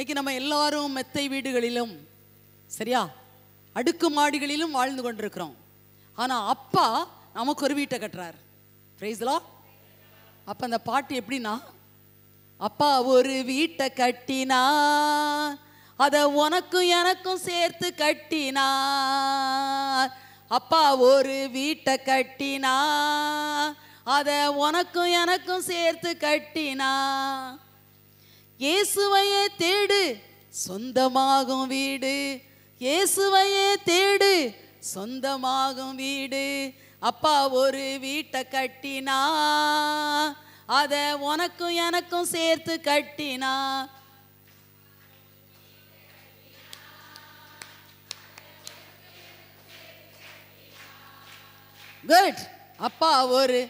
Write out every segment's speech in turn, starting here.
இன்னைக்கு நம்ம எல்லாரும் மெத்தை வீடுகளிலும் சரியா அடுக்கு மாடிகளிலும் வாழ்ந்து கொண்டிருக்கிறோம் ஆனால் அப்பா நமக்கு ஒரு வீட்டை கட்டுறார் பிரைஸ்லா அப்போ அந்த பாட்டு எப்படின்னா அப்பா ஒரு வீட்டை கட்டினா அதை உனக்கும் எனக்கும் சேர்த்து கட்டினா அப்பா ஒரு வீட்டை கட்டினா அதை உனக்கும் எனக்கும் சேர்த்து கட்டினா இயேசுவையே தேடு சொந்தமாகும் வீடு இயேசுவையே தேடு சொந்தமாகும் வீடு அப்பா ஒரு வீட்டை கட்டினா அதை உனக்கும் எனக்கும் சேர்த்து கட்டினா குட் அப்பா ஒரு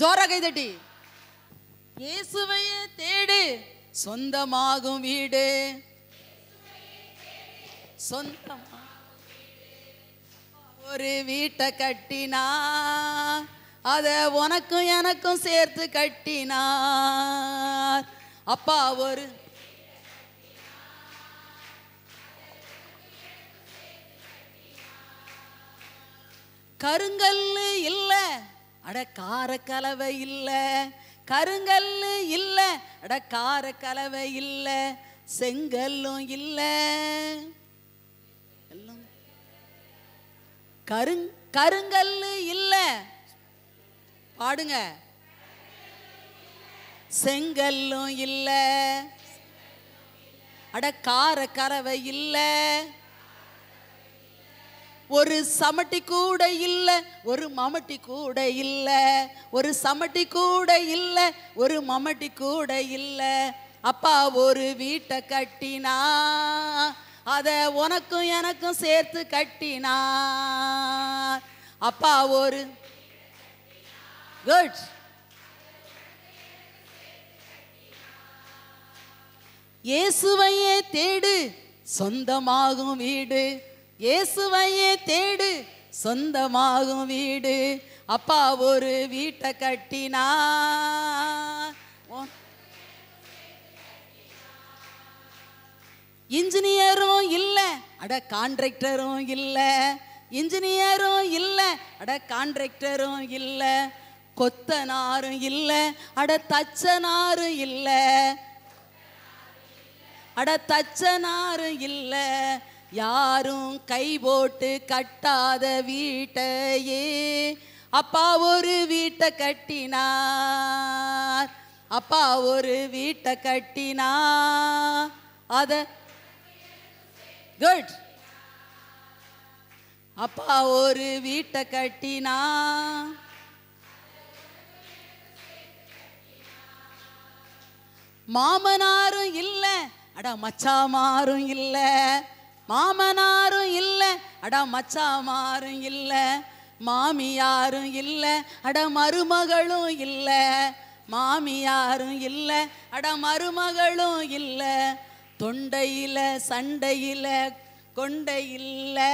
ஜோரா கைதட்டி இயேசுவையே தேடு சொந்தமாகும் வீடு சொந்தமா ஒரு வீட்டை கட்டினா அத உனக்கும் எனக்கும் சேர்த்து கட்டினார் அப்பா ஒரு கருங்கல் இல்லை அட காரக்கலவை இல்லை கருங்கல் இல்லை அட கார கலவை இல்லை செங்கல்லும் இல்லை கருங் கருங்கல் இல்லை பாடுங்க செங்கல்லும் இல்லை அட கார கலவை இல்லை ஒரு சமட்டி கூட இல்லை ஒரு மமட்டி கூட இல்லை ஒரு சமட்டி கூட இல்லை ஒரு மமட்டி கூட இல்லை அப்பா ஒரு வீட்டை கட்டினா அதை உனக்கும் எனக்கும் சேர்த்து கட்டினா அப்பா ஒரு குட் இயேசுவையே தேடு சொந்தமாகும் வீடு இயேசுவையே தேடு சொந்தமாகும் வீடு அப்பா ஒரு வீட்டை கட்டினா இன்ஜினியரும் இல்லை அட கான்ட்ராக்டரும் இல்லை இன்ஜினியரும் இல்லை அட கான்ட்ராக்டரும் இல்லை கொத்தனாரும் இல்லை அட தச்சனாரும் இல்லை அட தச்சனாரும் இல்லை யாரும் கை போட்டு கட்டாத வீட்டையே அப்பா ஒரு வீட்டை கட்டினார் அப்பா ஒரு வீட்டை கட்டினா அத குட் அப்பா ஒரு வீட்டை கட்டினா மாமனாரும் இல்லை அடா மச்சாமாரும் இல்லை மாமனாரும் இல்லை அடா மச்சாமாரும் இல்லை மாமியாரும் இல்லை அட மருமகளும் இல்லை மாமியாரும் இல்லை அட மருமகளும் இல்லை தொண்டையில் சண்டையில் கொண்டையில்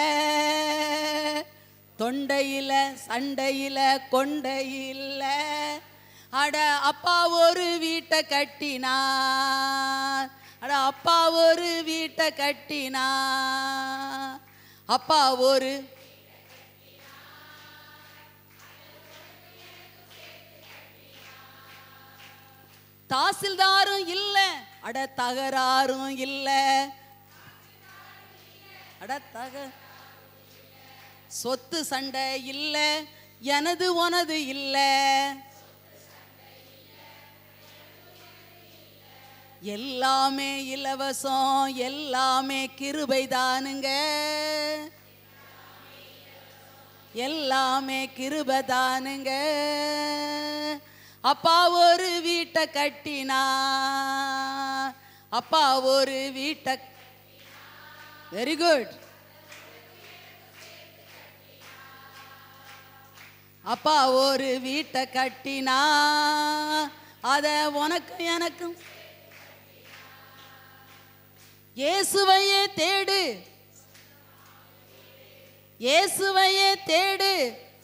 தொண்டையில் சண்டையில் கொண்டையில் அட அப்பா ஒரு வீட்டை கட்டினா அட அப்பா ஒரு வீட்டை கட்டினா அப்பா ஒரு தாசில்தாரும் இல்லை அட தகராறும் இல்லை அட தக சொத்து சண்டை இல்லை எனது உனது இல்லை எல்லாமே இலவசம் எல்லாமே கிருபை தானுங்க எல்லாமே கிருபை தானுங்க அப்பா ஒரு வீட்டை கட்டினா அப்பா ஒரு வீட்டை வெரி குட் அப்பா ஒரு வீட்டை கட்டினா அத உனக்கும் எனக்கும் இயேசுவையே தேடு இயேசுவையே தேடு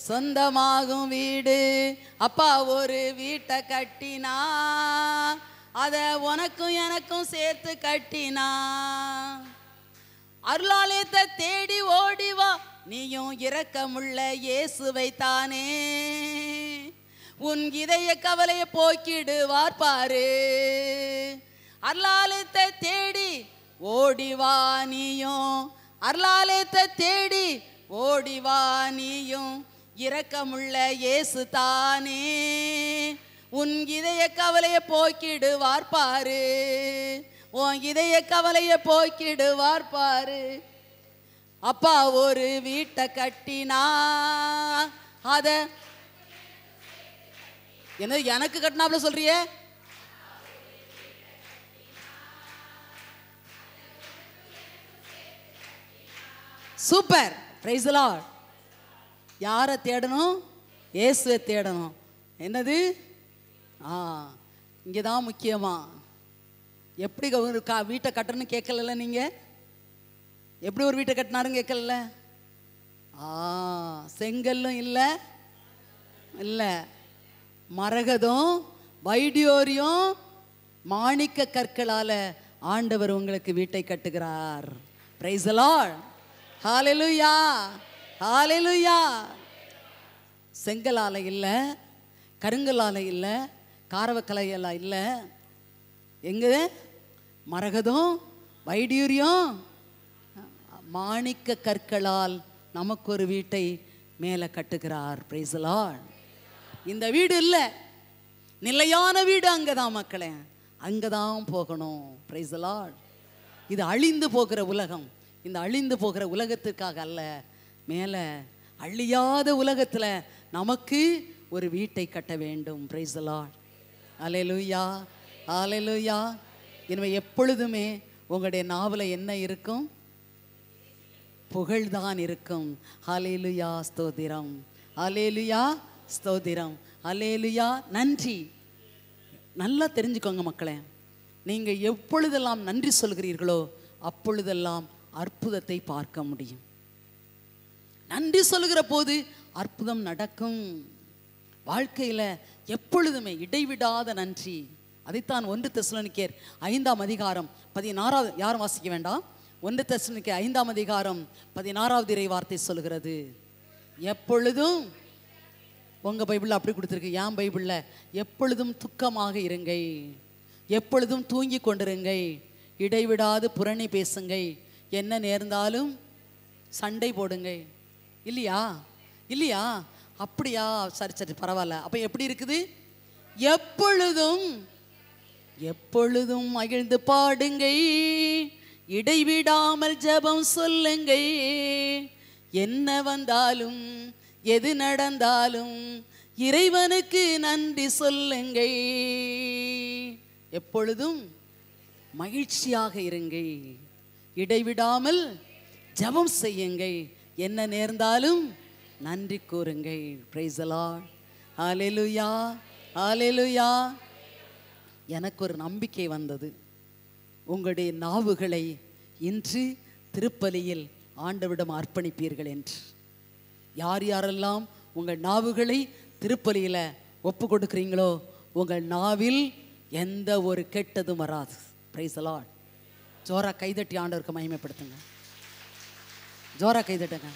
சொந்தமாகும் வீடு அப்பா ஒரு வீட்டை கட்டினா அதை உனக்கும் எனக்கும் சேர்த்து கட்டினா அருளாலயத்தை தேடி ஓடி வா நீயும் இரக்கமுள்ள இயேசுவை தானே உன் இதய கவலையை போக்கிடுவார் பாரு அருளாலயத்தை தேடி ஓடிவானியும் அருளாலயத்தை தேடி ஓடிவானியும் இரக்கமுள்ள இயேசு தானே உன் இதய கவலையை போக்கிடுவார் பாரு உன் இதய கவலையை போக்கிடுவார் பாரு அப்பா ஒரு வீட்டை கட்டினா அத என்ன எனக்கு கட்டினாப்புல சொல்றியே சூப்பர் பிரைஸ் யாரை தேடணும் இயேசுவை தேடணும் என்னது ஆ இங்கே தான் முக்கியமாக எப்படி ஒரு கா வீட்டை கட்டணும்னு கேட்கல நீங்கள் எப்படி ஒரு வீட்டை கட்டினாருன்னு கேட்கல ஆ செங்கல்லும் இல்லை இல்லை மரகதம் வைடியோரியம் மாணிக்க கற்களால் ஆண்டவர் உங்களுக்கு வீட்டை கட்டுகிறார் பிரைஸ் அலால் ஹாலெலுயா ஹாலெலுயா செங்கல் இல்லை கருங்கலால இல்லை காரவக்கலை ஆலை இல்லை எங்கே மரகதம் வைடூரியம் மாணிக்க கற்களால் நமக்கு ஒரு வீட்டை மேலே கட்டுகிறார் பிரைசலால் இந்த வீடு இல்லை நிலையான வீடு அங்கே தான் மக்களே அங்கே தான் போகணும் பிரைசலால் இது அழிந்து போகிற உலகம் இந்த அழிந்து போகிற உலகத்துக்காக அல்ல மேலே அழியாத உலகத்தில் நமக்கு ஒரு வீட்டை கட்ட வேண்டும் பிரைசலால் அலையலுயா அலையலுயா இனிமே எப்பொழுதுமே உங்களுடைய நாவல என்ன இருக்கும் புகழ்தான் இருக்கும் அலேலுயா ஸ்தோதிரம் அலேலுயா ஸ்தோதிரம் அலேலுயா நன்றி நல்லா தெரிஞ்சுக்கோங்க மக்களே நீங்கள் எப்பொழுதெல்லாம் நன்றி சொல்கிறீர்களோ அப்பொழுதெல்லாம் அற்புதத்தை பார்க்க முடியும் நன்றி சொல்கிற போது அற்புதம் நடக்கும் வாழ்க்கையில் எப்பொழுதுமே இடைவிடாத நன்றி அதைத்தான் ஒன்று தசுலனுக்கேர் ஐந்தாம் அதிகாரம் பதினாறாவது யாரும் வாசிக்க வேண்டாம் ஒன்று தெசலனிக்கே ஐந்தாம் அதிகாரம் பதினாறாவது இறை வார்த்தை சொல்கிறது எப்பொழுதும் உங்கள் பைபிளில் அப்படி கொடுத்துருக்கு ஏன் பைபிளில் எப்பொழுதும் துக்கமாக இருங்கை எப்பொழுதும் தூங்கி கொண்டிருங்கள் இடைவிடாது புரணி பேசுங்கள் என்ன நேர்ந்தாலும் சண்டை போடுங்க இல்லையா இல்லையா அப்படியா சரி சரி பரவாயில்ல அப்போ எப்படி இருக்குது எப்பொழுதும் எப்பொழுதும் மகிழ்ந்து பாடுங்க இடைவிடாமல் ஜபம் சொல்லுங்க என்ன வந்தாலும் எது நடந்தாலும் இறைவனுக்கு நன்றி சொல்லுங்க எப்பொழுதும் மகிழ்ச்சியாக இருங்கள் இடைவிடாமல் ஜபம் செய்யுங்கள் என்ன நேர்ந்தாலும் நன்றி கூறுங்கள் பிரைசலா ஆலெலுயா ஆலெலுயா எனக்கு ஒரு நம்பிக்கை வந்தது உங்களுடைய நாவுகளை இன்று திருப்பலியில் ஆண்டவிடம் அர்ப்பணிப்பீர்கள் என்று யார் யாரெல்லாம் உங்கள் நாவுகளை திருப்பலியில் ஒப்பு கொடுக்குறீங்களோ உங்கள் நாவில் எந்த ஒரு கெட்டதும் வராது பிரைசலாட் ஜோரா கைதட்டி ஆண்டவருக்கு மகிமைப்படுத்துங்க ஜோரா கைதட்டுங்க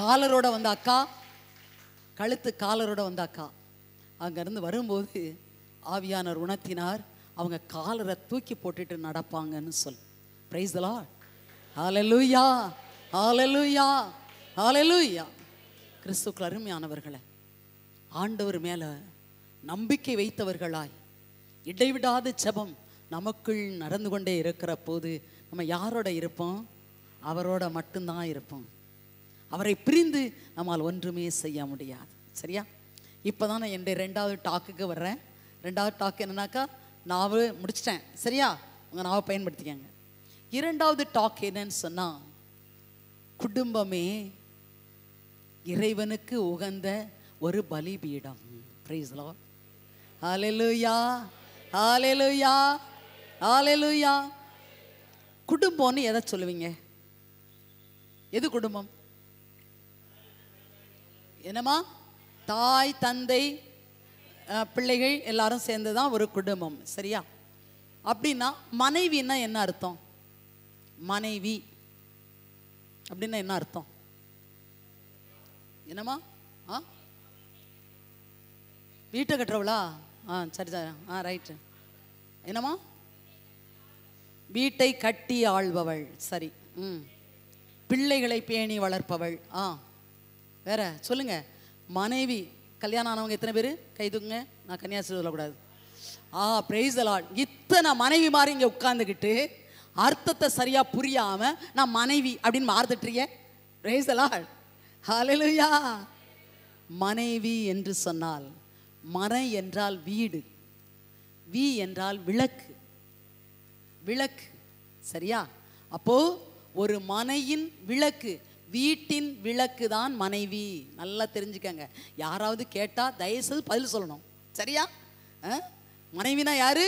காலரோட வந்த அக்கா கழுத்து காலரோட வந்த அக்கா அங்கேருந்து வரும்போது ஆவியானவர் உணர்த்தினார் அவங்க காலரை தூக்கி போட்டுட்டு நடப்பாங்கன்னு சொல் பிரைஸ்லா ஆலலூயா ஆலலூயா ஆலலூயா கிறிஸ்துக்கள் அருமையானவர்களை ஆண்டவர் மேலே நம்பிக்கை வைத்தவர்களாய் இடைவிடாத ஜபம் நமக்குள் நடந்து கொண்டே இருக்கிற போது நம்ம யாரோட இருப்போம் அவரோட மட்டும்தான் இருப்போம் அவரை பிரிந்து நம்மால் ஒன்றுமே செய்ய முடியாது சரியா இப்போ தான் நான் என்னுடைய ரெண்டாவது டாக்குக்கு வர்றேன் ரெண்டாவது டாக் என்னன்னாக்கா நாவு முடிச்சிட்டேன் சரியா உங்கள் நாவை பயன்படுத்திக்கங்க இரண்டாவது டாக் என்னன்னு சொன்னால் குடும்பமே இறைவனுக்கு உகந்த ஒரு பலிபீடம் ப்ரைஸ் லார்ட் ஹalleluya ஆலையா குடும்பம்னு எதை சொல்லுவீங்க எது குடும்பம் என்னம்மா தாய் தந்தை பிள்ளைகள் எல்லாரும் சேர்ந்து தான் ஒரு குடும்பம் சரியா அப்படின்னா மனைவின்னா என்ன அர்த்தம் மனைவி அப்படின்னா என்ன அர்த்தம் என்னம்மா ஆ வீட்டை கட்டுறவளா ஆ சரி சார் ஆ ரைட்டு என்னம்மா வீட்டை கட்டி ஆள்பவள் சரி ம் பிள்ளைகளை பேணி வளர்ப்பவள் ஆ வேற சொல்லுங்க மனைவி கல்யாணம் ஆனவங்க எத்தனை பேர் கைதுங்க நான் கன்னியாசி சொல்லக்கூடாது ஆ பிரைசலால் இத்தனை மனைவி மாதிரி இங்கே உட்காந்துக்கிட்டு அர்த்தத்தை சரியாக புரியாமல் நான் மனைவி அப்படின்னு மாறுதுட்டுறிய பிரைசலால் அலாட் ஹலலுயா மனைவி என்று சொன்னால் மனை என்றால் வீடு வி என்றால் விளக்கு விளக்கு சரியா அப்போ ஒரு மனையின் விளக்கு வீட்டின் விளக்கு தான் மனைவி நல்லா தெரிஞ்சுக்கங்க யாராவது கேட்டால் தயவுசெய்து பதில் சொல்லணும் சரியா மனைவினா யாரு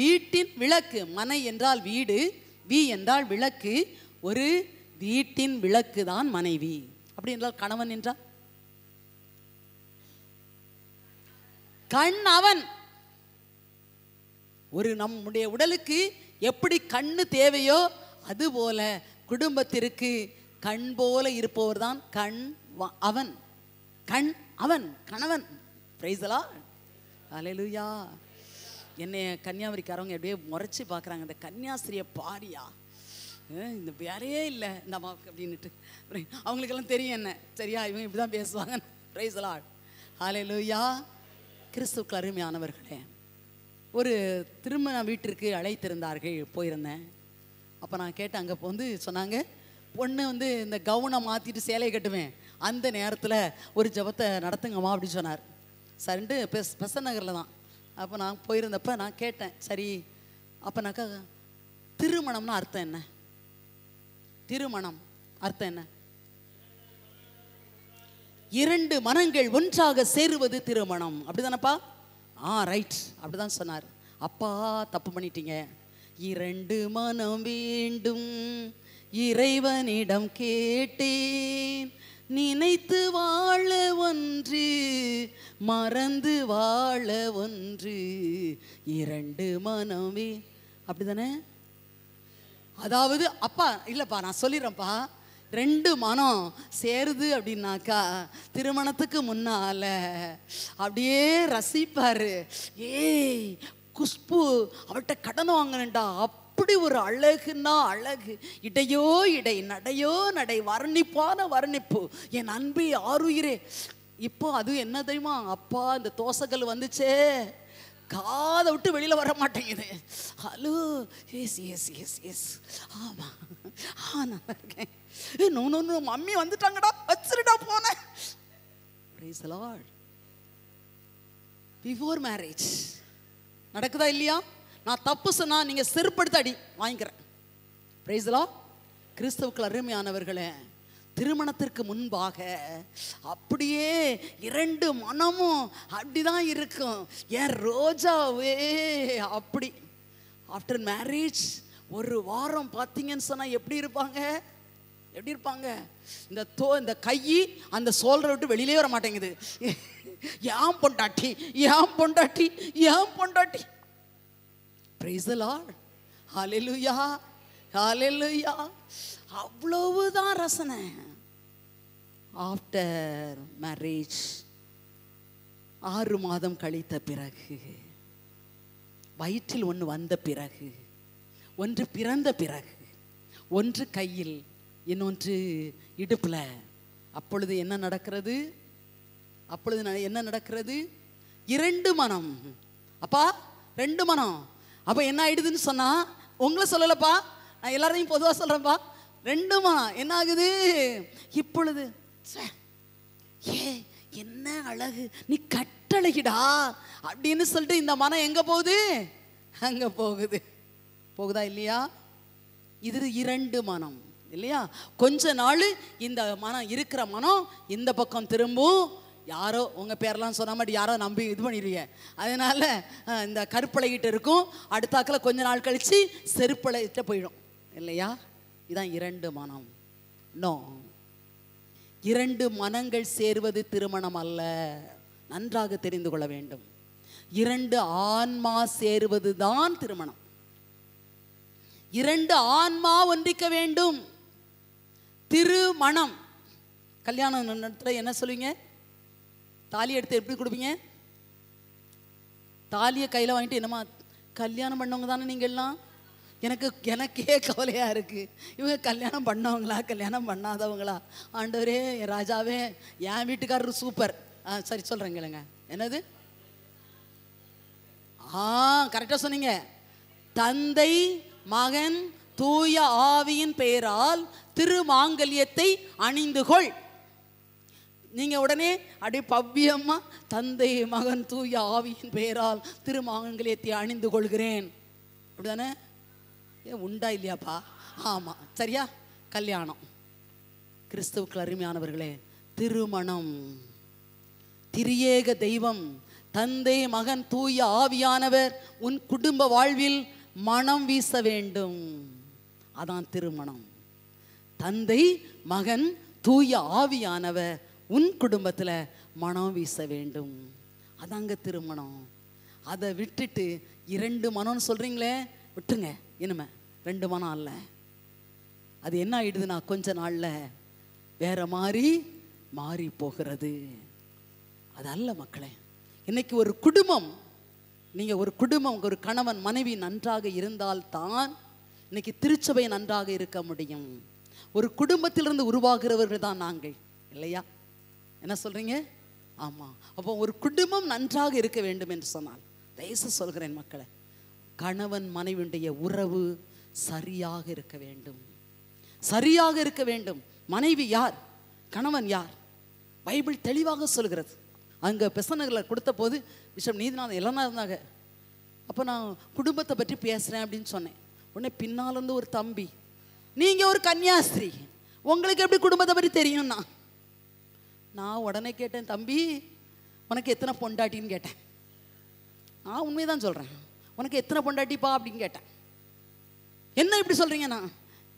வீட்டின் விளக்கு மனை என்றால் வீடு வி என்றால் விளக்கு ஒரு வீட்டின் விளக்கு தான் மனைவி அப்படி என்றால் கணவன் என்றால் கண் அவன் ஒரு நம்முடைய உடலுக்கு எப்படி கண்ணு தேவையோ அதுபோல குடும்பத்திற்கு கண் போல இருப்பவர் தான் கண் அவன் கண் அவன் கணவன் பிரைஸலா அலையலுயா என்னை கன்னியாகுமரிக்காரவங்க அப்படியே முறைச்சி பார்க்குறாங்க இந்த கன்னியாஸ்திரிய பாரியா இந்த வேறையே இல்லை இந்த அம்மாவுக்கு அப்படின்ட்டு அவங்களுக்கெல்லாம் தெரியும் என்ன சரியா இவங்க இப்படி தான் பேசுவாங்க பிரைஸலா அலையலுயா கிறிஸ்துக்கு அருமையானவர்களே ஒரு திருமண வீட்டிற்கு அழைத்திருந்தார்கள் போயிருந்தேன் அப்போ நான் கேட்டேன் அங்கே வந்து சொன்னாங்க பொண்ணு வந்து இந்த கவுனை மாற்றிட்டு சேலையை கட்டுவேன் அந்த நேரத்தில் ஒரு ஜபத்தை நடத்துங்கம்மா அப்படின்னு சொன்னார் சரின்ட்டு பெஸ் பெசன் நகரில் தான் அப்போ நான் போயிருந்தப்ப நான் கேட்டேன் சரி அப்போனாக்கா திருமணம்னு அர்த்தம் என்ன திருமணம் அர்த்தம் என்ன இரண்டு மனங்கள் ஒன்றாக சேருவது திருமணம் அப்படிதானப்பா ஆ ரைட் அப்படி தான் சொன்னார் அப்பா தப்பு பண்ணிட்டீங்க இரண்டு மனம் வேண்டும் இறைவனிடம் கேட்டேன் நினைத்து வாழ ஒன்று மறந்து வாழ ஒன்று இரண்டு மனமே அப்படிதானே அதாவது அப்பா இல்லைப்பா நான் சொல்லிடுறேன்ப்பா ரெண்டு மனம் சேருது அப்படின்னாக்கா திருமணத்துக்கு முன்னால அப்படியே ரசிப்பாரு ஏய் குஷ்பு அவட்ட கடன் வாங்கினேன்டா அப்படி ஒரு அழகுன்னா அழகு இடையோ இடை நடையோ நடை வர்ணிப்பான வர்ணிப்பு என் அன்பை ஆறுயிரே இப்போ அது என்ன தெரியுமா அப்பா இந்த தோசைகள் வந்துச்சே காதை விட்டு வெளியில் வர மாட்டேங்குது hello yes yes yes yes ஆமாம் ஆ நல்லா இருக்கேன் ஏ நோ நோ நோ மம்மி வந்துட்டாங்கடா வச்சிருடா போனேன் ப்ரைஸ் லார்ட் பிஃபோர் மேரேஜ் நடக்குதா இல்லையா நான் தப்பு சொன்னா நீங்க செருப்படுத்த அடி வாங்கிக்கிறேன் ப்ரைஸ் லா கிறிஸ்தவுக்கள் அருமையானவர்களே திருமணத்திற்கு முன்பாக அப்படியே இரண்டு மனமும் அப்படிதான் இருக்கும் ஏன் ரோஜாவே அப்படி ஆஃப்டர் மேரேஜ் ஒரு வாரம் பார்த்தீங்கன்னு சொன்னால் எப்படி இருப்பாங்க எப்படி இருப்பாங்க இந்த தோ இந்த கை அந்த சோல்ரை விட்டு வெளியிலே வர மாட்டேங்குது ஏன் பொண்டாட்டி ஏன் பொண்டாட்டி ஏன் பொண்டாட்டி பிரைசலால் ஹலெலுயா ஹலெலுயா அவ்வளவுதான் ரசனை ஆஃப்டர் மேரேஜ் ஆறு மாதம் கழித்த பிறகு வயிற்றில் ஒன்று வந்த பிறகு ஒன்று பிறந்த பிறகு ஒன்று கையில் இன்னொன்று இடுப்பில் அப்பொழுது என்ன நடக்கிறது அப்பொழுது என்ன நடக்கிறது இரண்டு மனம் அப்பா ரெண்டு மனம் அப்போ என்ன ஆயிடுதுன்னு சொன்னால் உங்களை சொல்லலப்பா நான் எல்லாரையும் பொதுவாக சொல்கிறேன்ப்பா ரெண்டு மனம் என்ன ஆகுது இப்பொழுது ஏ என்ன அழகு நீ கட்டழகிடா அப்படின்னு சொல்லிட்டு இந்த மனம் எங்கே போகுது அங்கே போகுது போகுதா இல்லையா இது இரண்டு மனம் இல்லையா கொஞ்ச நாள் இந்த மனம் இருக்கிற மனம் இந்த பக்கம் திரும்பும் யாரோ உங்கள் பேரெல்லாம் சொன்ன மாதிரி யாரோ நம்பி இது பண்ணிடுவீங்க அதனால இந்த கருப்பலைகிட்ட இருக்கும் அடுத்தாக்கில் கொஞ்ச நாள் கழித்து செருப்பலைகிட்ட போயிடும் இல்லையா இதான் இரண்டு மனம் நோ இரண்டு மனங்கள் சேருவது திருமணம் அல்ல நன்றாக தெரிந்து கொள்ள வேண்டும் இரண்டு ஆன்மா சேருவது தான் திருமணம் இரண்டு ஆன்மா ஒன்றிக்க வேண்டும் திருமணம் கல்யாணம் நடத்துல என்ன சொல்லுவீங்க தாலி எடுத்து எப்படி கொடுப்பீங்க தாலியை கையில் வாங்கிட்டு என்னம்மா கல்யாணம் பண்ணவங்க தானே நீங்கள்லாம் எனக்கு எனக்கே கவலையாக இருக்குது இவங்க கல்யாணம் பண்ணவங்களா கல்யாணம் பண்ணாதவங்களா ஆண்டவரே ராஜாவே என் வீட்டுக்காரரு சூப்பர் ஆ சரி சொல்கிறேங்க இல்லைங்க என்னது ஆ கரெக்டாக சொன்னீங்க தந்தை மகன் தூய ஆவியின் பெயரால் திருமாங்கல்யத்தை அணிந்து கொள் நீங்க உடனே அப்படியே பவ்யமாக தந்தை மகன் தூய ஆவியின் பெயரால் திருமாங்கல்யத்தை அணிந்து கொள்கிறேன் அப்படிதானே ஏ உண்டா இல்லையாப்பா ஆமா சரியா கல்யாணம் கிறிஸ்துவுக்கள் அருமையானவர்களே திருமணம் திரியேக தெய்வம் தந்தை மகன் தூய ஆவியானவர் உன் குடும்ப வாழ்வில் மனம் வீச வேண்டும் அதான் திருமணம் தந்தை மகன் தூய ஆவியானவ உன் குடும்பத்தில் மனம் வீச வேண்டும் அதாங்க திருமணம் அதை விட்டுட்டு இரண்டு மனம்னு சொல்கிறீங்களே விட்டுருங்க இனிமே ரெண்டு மனம் அல்ல அது என்ன ஆயிடுதுன்னா கொஞ்ச நாளில் வேற மாதிரி மாறி போகிறது அது அல்ல மக்களே இன்னைக்கு ஒரு குடும்பம் நீங்கள் ஒரு குடும்பம் ஒரு கணவன் மனைவி நன்றாக இருந்தால்தான் இன்னைக்கு திருச்சபை நன்றாக இருக்க முடியும் ஒரு குடும்பத்திலிருந்து உருவாகிறவர்கள் தான் நாங்கள் இல்லையா என்ன சொல்கிறீங்க ஆமாம் அப்போ ஒரு குடும்பம் நன்றாக இருக்க வேண்டும் என்று சொன்னால் தயசு சொல்கிறேன் மக்களை கணவன் மனைவியுடைய உறவு சரியாக இருக்க வேண்டும் சரியாக இருக்க வேண்டும் மனைவி யார் கணவன் யார் பைபிள் தெளிவாக சொல்கிறது அங்கே பெசனங்களை கொடுத்த போது பிஷப் நீதிநாதன் எல்லாம் இருந்தாங்க அப்போ நான் குடும்பத்தை பற்றி பேசுகிறேன் அப்படின்னு சொன்னேன் உடனே பின்னாலேருந்து ஒரு தம்பி நீங்கள் ஒரு கன்னியாஸ்திரி உங்களுக்கு எப்படி குடும்பத்தை பற்றி தெரியும்னா நான் உடனே கேட்டேன் தம்பி உனக்கு எத்தனை பொண்டாட்டின்னு கேட்டேன் நான் உண்மையை தான் சொல்கிறேன் உனக்கு எத்தனை பொண்டாட்டிப்பா அப்படின்னு கேட்டேன் என்ன இப்படி சொல்கிறீங்க நான்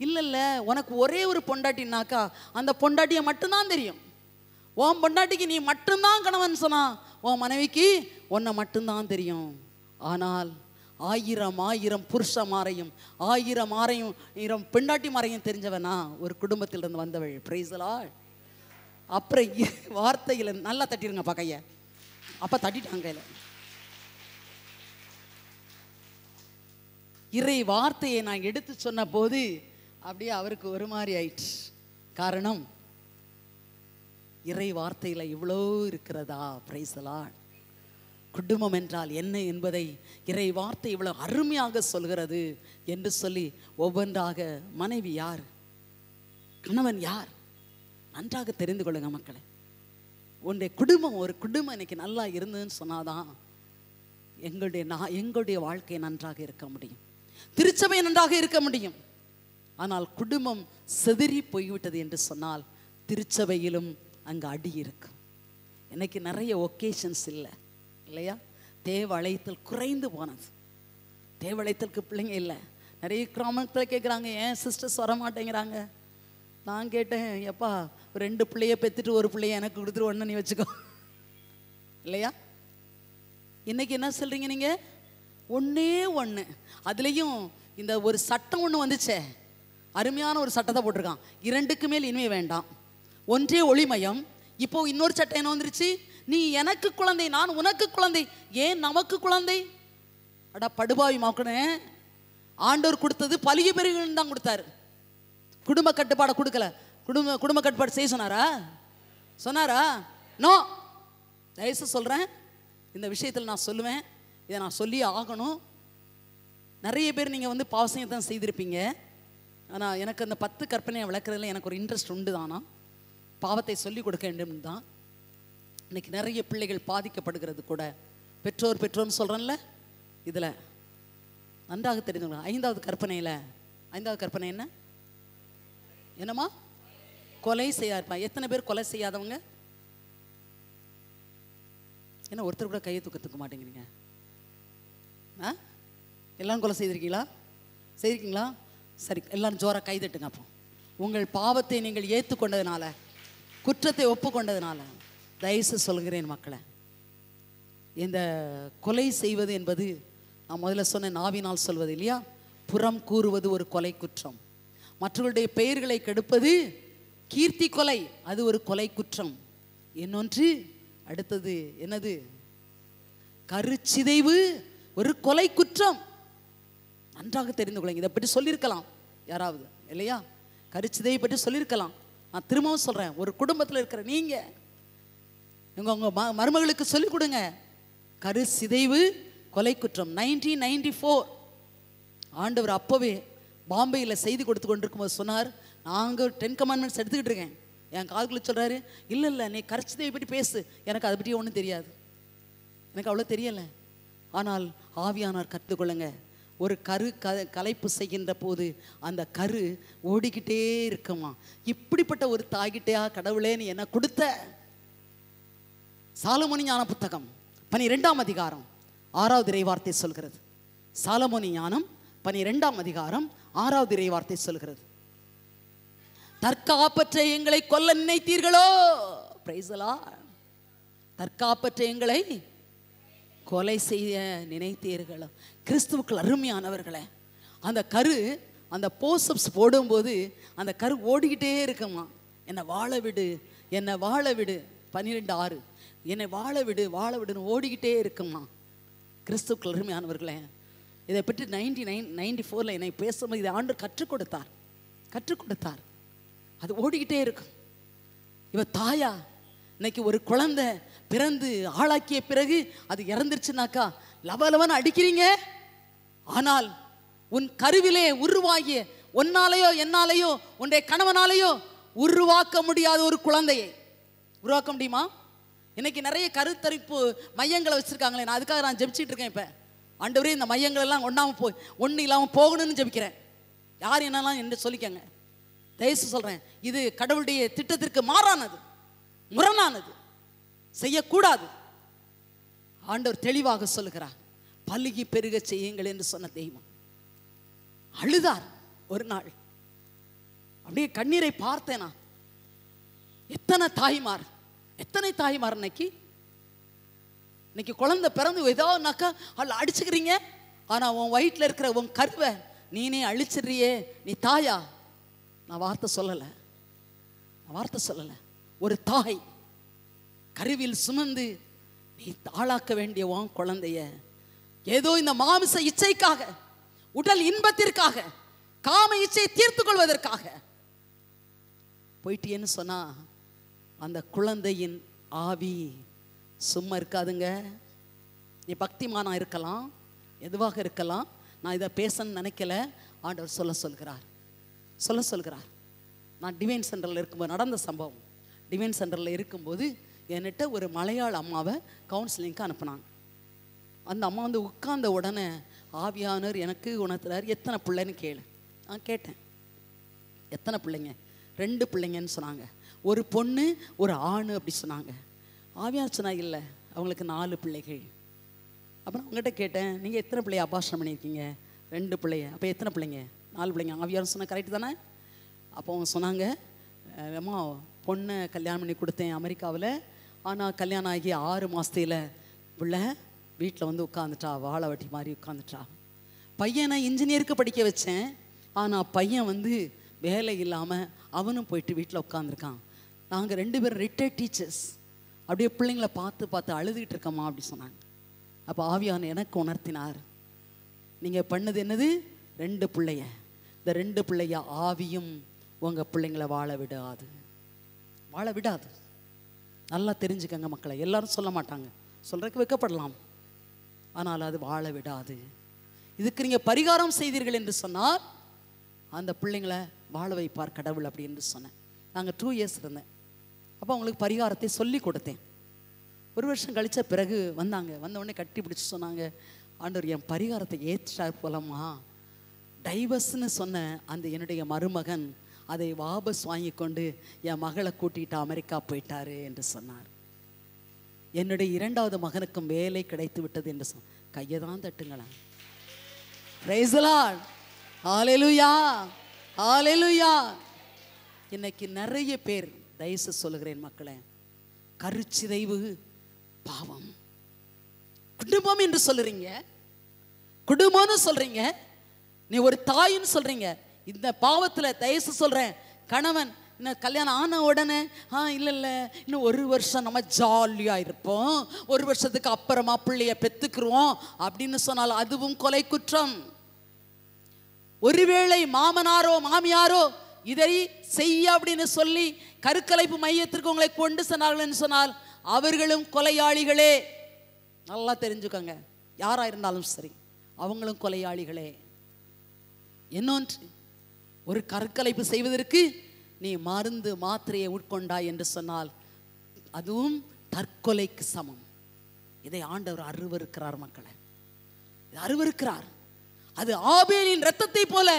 இல்லை இல்லை உனக்கு ஒரே ஒரு பொண்டாட்டினாக்கா அந்த பொண்டாட்டியை மட்டும்தான் தெரியும் உன் பொண்டாட்டிக்கு நீ மட்டும்தான் கணவன் சொன்னா உன் மனைவிக்கு ஒன்றை மட்டும்தான் தெரியும் ஆனால் ஆயிரம் ஆயிரம் புருஷ மாறையும் ஆயிரம் ஆறையும் ஆயிரம் பெண்டாட்டி மாறையும் தெரிஞ்சவனா ஒரு குடும்பத்திலிருந்து வந்தவள் பிரைஸலா அப்புறம் வார்த்தையில் நல்லா தட்டிடுங்க பக்கைய அப்போ தட்டிட்டாங்க கையில் இறை வார்த்தையை நான் எடுத்து சொன்ன போது அப்படியே அவருக்கு ஒரு மாதிரி ஆயிடுச்சு காரணம் இறை வார்த்தையில் இவ்வளோ இருக்கிறதா பிரைசலான் குடும்பம் என்றால் என்ன என்பதை இறை வார்த்தை இவ்வளவு அருமையாக சொல்கிறது என்று சொல்லி ஒவ்வொன்றாக மனைவி யார் கணவன் யார் நன்றாக தெரிந்து கொள்ளுங்க மக்களை உன்னுடைய குடும்பம் ஒரு குடும்பம் இன்னைக்கு நல்லா இருந்ததுன்னு சொன்னாதான் எங்களுடைய நான் எங்களுடைய வாழ்க்கை நன்றாக இருக்க முடியும் திருச்சபை நன்றாக இருக்க முடியும் ஆனால் குடும்பம் செதறி போய்விட்டது என்று சொன்னால் திருச்சபையிலும் அங்கு அடி இருக்கும் எனக்கு நிறைய ஒகேஷன்ஸ் இல்லை இல்லையா தேவாலயத்தில் குறைந்து போனது தேவாலயத்திற்கு பிள்ளைங்க இல்லை நிறைய கிராமத்தில் கேட்குறாங்க ஏன் சிஸ்டர்ஸ் மாட்டேங்கிறாங்க நான் கேட்டேன் எப்பா ரெண்டு பிள்ளைய பெற்றுட்டு ஒரு பிள்ளைய எனக்கு கொடுத்துட்டு நீ வச்சுக்கோ இல்லையா இன்னைக்கு என்ன சொல்கிறீங்க நீங்கள் ஒன்றே ஒன்று அதுலேயும் இந்த ஒரு சட்டம் ஒன்று வந்துச்சே அருமையான ஒரு சட்டத்தை போட்டிருக்கான் இரண்டுக்கு மேல் இனிமே வேண்டாம் ஒன்றே ஒளிமயம் இப்போ இன்னொரு சட்டம் என்ன வந்துருச்சு நீ எனக்கு குழந்தை நான் உனக்கு குழந்தை ஏன் நமக்கு குழந்தை அடா படுபாவி மாக்கணே ஆண்டோர் கொடுத்தது பழிய பெருகள்னு தான் கொடுத்தாரு குடும்ப கட்டுப்பாடை கொடுக்கல குடும்ப குடும்ப கட்டுப்பாடு செய்ய சொன்னாரா சொன்னாரா நோ தயசு சொல்கிறேன் இந்த விஷயத்தில் நான் சொல்லுவேன் இதை நான் சொல்லி ஆகணும் நிறைய பேர் நீங்கள் வந்து தான் செய்திருப்பீங்க ஆனால் எனக்கு அந்த பத்து கற்பனையை விளக்குறதுல எனக்கு ஒரு இன்ட்ரெஸ்ட் உண்டு தானா பாவத்தை சொல்லிக் கொடுக்க வேண்டும் தான் இன்னைக்கு நிறைய பிள்ளைகள் பாதிக்கப்படுகிறது கூட பெற்றோர் பெற்றோர்னு சொல்கிறேன்ல இதில் நன்றாக தெரிஞ்சுக்கலாம் ஐந்தாவது கற்பனையில் ஐந்தாவது கற்பனை என்ன என்னம்மா கொலை செய்யாருப்பா எத்தனை பேர் கொலை செய்யாதவங்க என்ன ஒருத்தர் கூட கையை தூக்க தூக்க மாட்டேங்கிறீங்க ஆ எல்லாரும் கொலை செய்திருக்கீங்களா செய்திருக்கீங்களா சரி எல்லாரும் ஜோராக கை தட்டுங்க அப்போ உங்கள் பாவத்தை நீங்கள் ஏற்றுக்கொண்டதுனால குற்றத்தை ஒப்புக்கொண்டதுனால தயவுசு சொல்கிறேன் மக்களை இந்த கொலை செய்வது என்பது நான் முதல்ல சொன்ன நாவினால் சொல்வது இல்லையா புறம் கூறுவது ஒரு கொலை குற்றம் மற்றவர்களுடைய பெயர்களை கெடுப்பது கீர்த்தி கொலை அது ஒரு கொலை குற்றம் இன்னொன்று அடுத்தது என்னது கருச்சிதைவு ஒரு கொலை குற்றம் நன்றாக தெரிந்து கொள்ளுங்க இதை பற்றி சொல்லியிருக்கலாம் யாராவது இல்லையா கருச்சிதைவை பற்றி சொல்லியிருக்கலாம் நான் திரும்பவும் சொல்கிறேன் ஒரு குடும்பத்தில் இருக்கிற நீங்கள் இவங்க உங்கள் ம மருமகளுக்கு சொல்லிக் கொடுங்க கரு சிதைவு கொலை குற்றம் நைன்டீன் நைன்டி ஃபோர் ஆண்டவர் அப்போவே பாம்பேயில் செய்தி கொடுத்து கொண்டிருக்கும் போது சொன்னார் நாங்கள் டென் கமாண்ட்மெண்ட்ஸ் எடுத்துக்கிட்டு இருக்கேன் என் காதுக்குள்ள சொல்கிறாரு இல்லை இல்லை நீ சிதைவை பற்றி பேசு எனக்கு அதை பற்றி ஒன்றும் தெரியாது எனக்கு அவ்வளோ தெரியலை ஆனால் ஆவியானார் கற்றுக்கொள்ளுங்க ஒரு கரு க கலைப்பு செய்கின்ற போது அந்த கரு ஓடிக்கிட்டே இருக்குமா இப்படிப்பட்ட ஒரு தாய்கிட்டையா கடவுளேன்னு என்னை என்ன கொடுத்த சாலமோனி ஞான புத்தகம் பனிரெண்டாம் அதிகாரம் ஆறாவது இறைவார்த்தை சொல்கிறது சாலமோனி ஞானம் பனிரெண்டாம் அதிகாரம் ஆறாவது இறைவார்த்தை சொல்கிறது தற்காப்பற்ற எங்களை கொல்ல நினைத்தீர்களோ பிரைசலா தற்காப்பற்ற எங்களை கொலை செய்ய நினைத்தீர்களோ கிறிஸ்துவுக்கள் அருமையானவர்களே அந்த கரு அந்த போஸ்அப்ஸ் போடும்போது அந்த கரு ஓடிக்கிட்டே இருக்குமா என்னை வாழ விடு என்னை வாழ விடு பன்னிரெண்டு ஆறு என்னை வாழ விடு வாழ விடுன்னு ஓடிக்கிட்டே இருக்குமா கிறிஸ்துக்கள் அருமையானவர்களே இதை பற்றி நைன்டி நைன் நைன்டி ஃபோரில் என்னை பேசும்போது இதை ஆண்டு கற்றுக் கொடுத்தார் கற்றுக் கொடுத்தார் அது ஓடிக்கிட்டே இருக்கும் இவ தாயா இன்னைக்கு ஒரு குழந்தை பிறந்து ஆளாக்கிய பிறகு அது இறந்துருச்சுனாக்கா லவலவன் அடிக்கிறீங்க ஆனால் உன் கருவிலே உருவாகிய ஒன்னாலேயோ என்னாலேயோ உன்னுடைய கணவனாலேயோ உருவாக்க முடியாத ஒரு குழந்தையை உருவாக்க முடியுமா இன்னைக்கு நிறைய கருத்தரிப்பு மையங்களை வச்சுருக்காங்களே நான் அதுக்காக நான் ஜெபிச்சிட்டு இருக்கேன் இப்போ ஆண்டவரே இந்த மையங்கள் எல்லாம் ஒன்றாமல் போய் ஒன்று இல்லாமல் போகணும்னு ஜெபிக்கிறேன் யார் என்னெல்லாம் என்று சொல்லிக்கங்க தயவுசு சொல்கிறேன் இது கடவுளுடைய திட்டத்திற்கு மாறானது முரணானது செய்யக்கூடாது ஆண்டவர் தெளிவாக சொல்லுகிறார் பல்கி பெருக செய்யுங்கள் என்று சொன்ன தெய்வம் அழுதார் ஒரு நாள் அப்படியே கண்ணீரை பார்த்தேனா எத்தனை தாய்மார் எத்தனை தாய் இன்னைக்கு இன்னைக்கு குழந்தை பிறந்து ஏதாவதுனாக்கா அவளை அடிச்சுக்கிறீங்க ஆனால் உன் வயிற்றில் இருக்கிற உன் கருவை நீனே அழிச்சிடுறியே நீ தாயா நான் வார்த்தை சொல்லலை நான் வார்த்தை சொல்லலை ஒரு தாய் கருவில் சுமந்து நீ தாளாக்க வேண்டிய உன் குழந்தைய ஏதோ இந்த மாமிச இச்சைக்காக உடல் இன்பத்திற்காக காம இச்சையை தீர்த்து கொள்வதற்காக என்ன சொன்னா அந்த குழந்தையின் ஆவி சும்மா இருக்காதுங்க நீ பக்திமானா இருக்கலாம் எதுவாக இருக்கலாம் நான் இதை பேசன்னு நினைக்கல ஆண்டவர் சொல்ல சொல்கிறார் சொல்ல சொல்கிறார் நான் டிவைன் சென்டரில் இருக்கும்போது நடந்த சம்பவம் டிவைன் சென்டரில் இருக்கும்போது என்கிட்ட ஒரு மலையாள அம்மாவை கவுன்சிலிங்க்கு அனுப்புனாங்க அந்த அம்மா வந்து உட்கார்ந்த உடனே ஆவியானவர் எனக்கு உணர்த்துறாரு எத்தனை பிள்ளைன்னு கேளு நான் கேட்டேன் எத்தனை பிள்ளைங்க ரெண்டு பிள்ளைங்கன்னு சொன்னாங்க ஒரு பொண்ணு ஒரு ஆணு அப்படி சொன்னாங்க ஆவியாச்சனா இல்லை அவங்களுக்கு நாலு பிள்ளைகள் அப்புறம் அவங்ககிட்ட கேட்டேன் நீங்கள் எத்தனை பிள்ளைய அபாஷனம் பண்ணியிருக்கீங்க ரெண்டு பிள்ளைய அப்போ எத்தனை பிள்ளைங்க நாலு பிள்ளைங்க ஆவியார் சொன்னால் கரெக்டு தானே அப்போ அவங்க சொன்னாங்க அம்மா பொண்ணை கல்யாணம் பண்ணி கொடுத்தேன் அமெரிக்காவில் ஆனால் கல்யாணம் ஆகி ஆறு மாதத்தில் பிள்ளை வீட்டில் வந்து உட்காந்துட்டா வாழை வட்டி மாதிரி உட்காந்துட்டா பையனை இன்ஜினியருக்கு படிக்க வச்சேன் ஆனால் பையன் வந்து வேலை இல்லாமல் அவனும் போயிட்டு வீட்டில் உட்காந்துருக்கான் நாங்கள் ரெண்டு பேரும் ரிட்டையர்ட் டீச்சர்ஸ் அப்படியே பிள்ளைங்களை பார்த்து பார்த்து அழுதுகிட்டு இருக்கோமா அப்படி சொன்னாங்க அப்போ ஆவியான எனக்கு உணர்த்தினார் நீங்கள் பண்ணது என்னது ரெண்டு பிள்ளைய இந்த ரெண்டு பிள்ளைய ஆவியும் உங்கள் பிள்ளைங்களை வாழ விடாது வாழ விடாது நல்லா தெரிஞ்சுக்கங்க மக்களை எல்லாரும் சொல்ல மாட்டாங்க சொல்கிறதுக்கு வைக்கப்படலாம் ஆனால் அது வாழ விடாது இதுக்கு நீங்கள் பரிகாரம் செய்தீர்கள் என்று சொன்னால் அந்த பிள்ளைங்களை வாழ வைப்பார் கடவுள் அப்படி என்று சொன்னேன் நாங்கள் டூ இயர்ஸ் இருந்தேன் அப்போ அவங்களுக்கு பரிகாரத்தை சொல்லி கொடுத்தேன் ஒரு வருஷம் கழித்த பிறகு வந்தாங்க வந்தவொடனே கட்டி பிடிச்சி சொன்னாங்க ஆண்டவர் என் பரிகாரத்தை ஏற்றார் போலமா டைவர்ஸ்னு சொன்ன அந்த என்னுடைய மருமகன் அதை வாபஸ் வாங்கி கொண்டு என் மகளை கூட்டிகிட்டு அமெரிக்கா போயிட்டாரு என்று சொன்னார் என்னுடைய இரண்டாவது மகனுக்கும் வேலை கிடைத்து விட்டது என்று சொன்ன கையை தான் தட்டுங்களேன் ஆலெலுயா ஆலெலுயா இன்னைக்கு நிறைய பேர் தயசு சொல்லுகிறேன் மக்களே கருச்சிதைவு பாவம் குடும்பம் என்று சொல்லுறீங்க குடும்பம்னு சொல்றீங்க நீ ஒரு தாயின்னு சொல்றீங்க இந்த பாவத்தில் தயசு சொல்றேன் கணவன் இன்னும் கல்யாணம் ஆன உடனே ஆ இல்லை இல்லை இன்னும் ஒரு வருஷம் நம்ம ஜாலியாக இருப்போம் ஒரு வருஷத்துக்கு அப்புறமா பிள்ளைய பெற்றுக்குருவோம் அப்படின்னு சொன்னால் அதுவும் கொலை குற்றம் ஒருவேளை மாமனாரோ மாமியாரோ இதை செய்ய அப்படின்னு சொல்லி கருக்கலைப்பு மையத்திற்கு உங்களை கொண்டு சென்றார்கள் சொன்னால் அவர்களும் கொலையாளிகளே நல்லா தெரிஞ்சுக்கோங்க யாராக இருந்தாலும் சரி அவங்களும் கொலையாளிகளே என்னொன்று ஒரு கருக்கலைப்பு செய்வதற்கு நீ மருந்து மாத்திரையை உட்கொண்டாய் என்று சொன்னால் அதுவும் தற்கொலைக்கு சமம் இதை ஆண்டவர் அருவருக்கிறார் மக்களை அருவருக்கிறார் அது ஆபேலின் ரத்தத்தை போல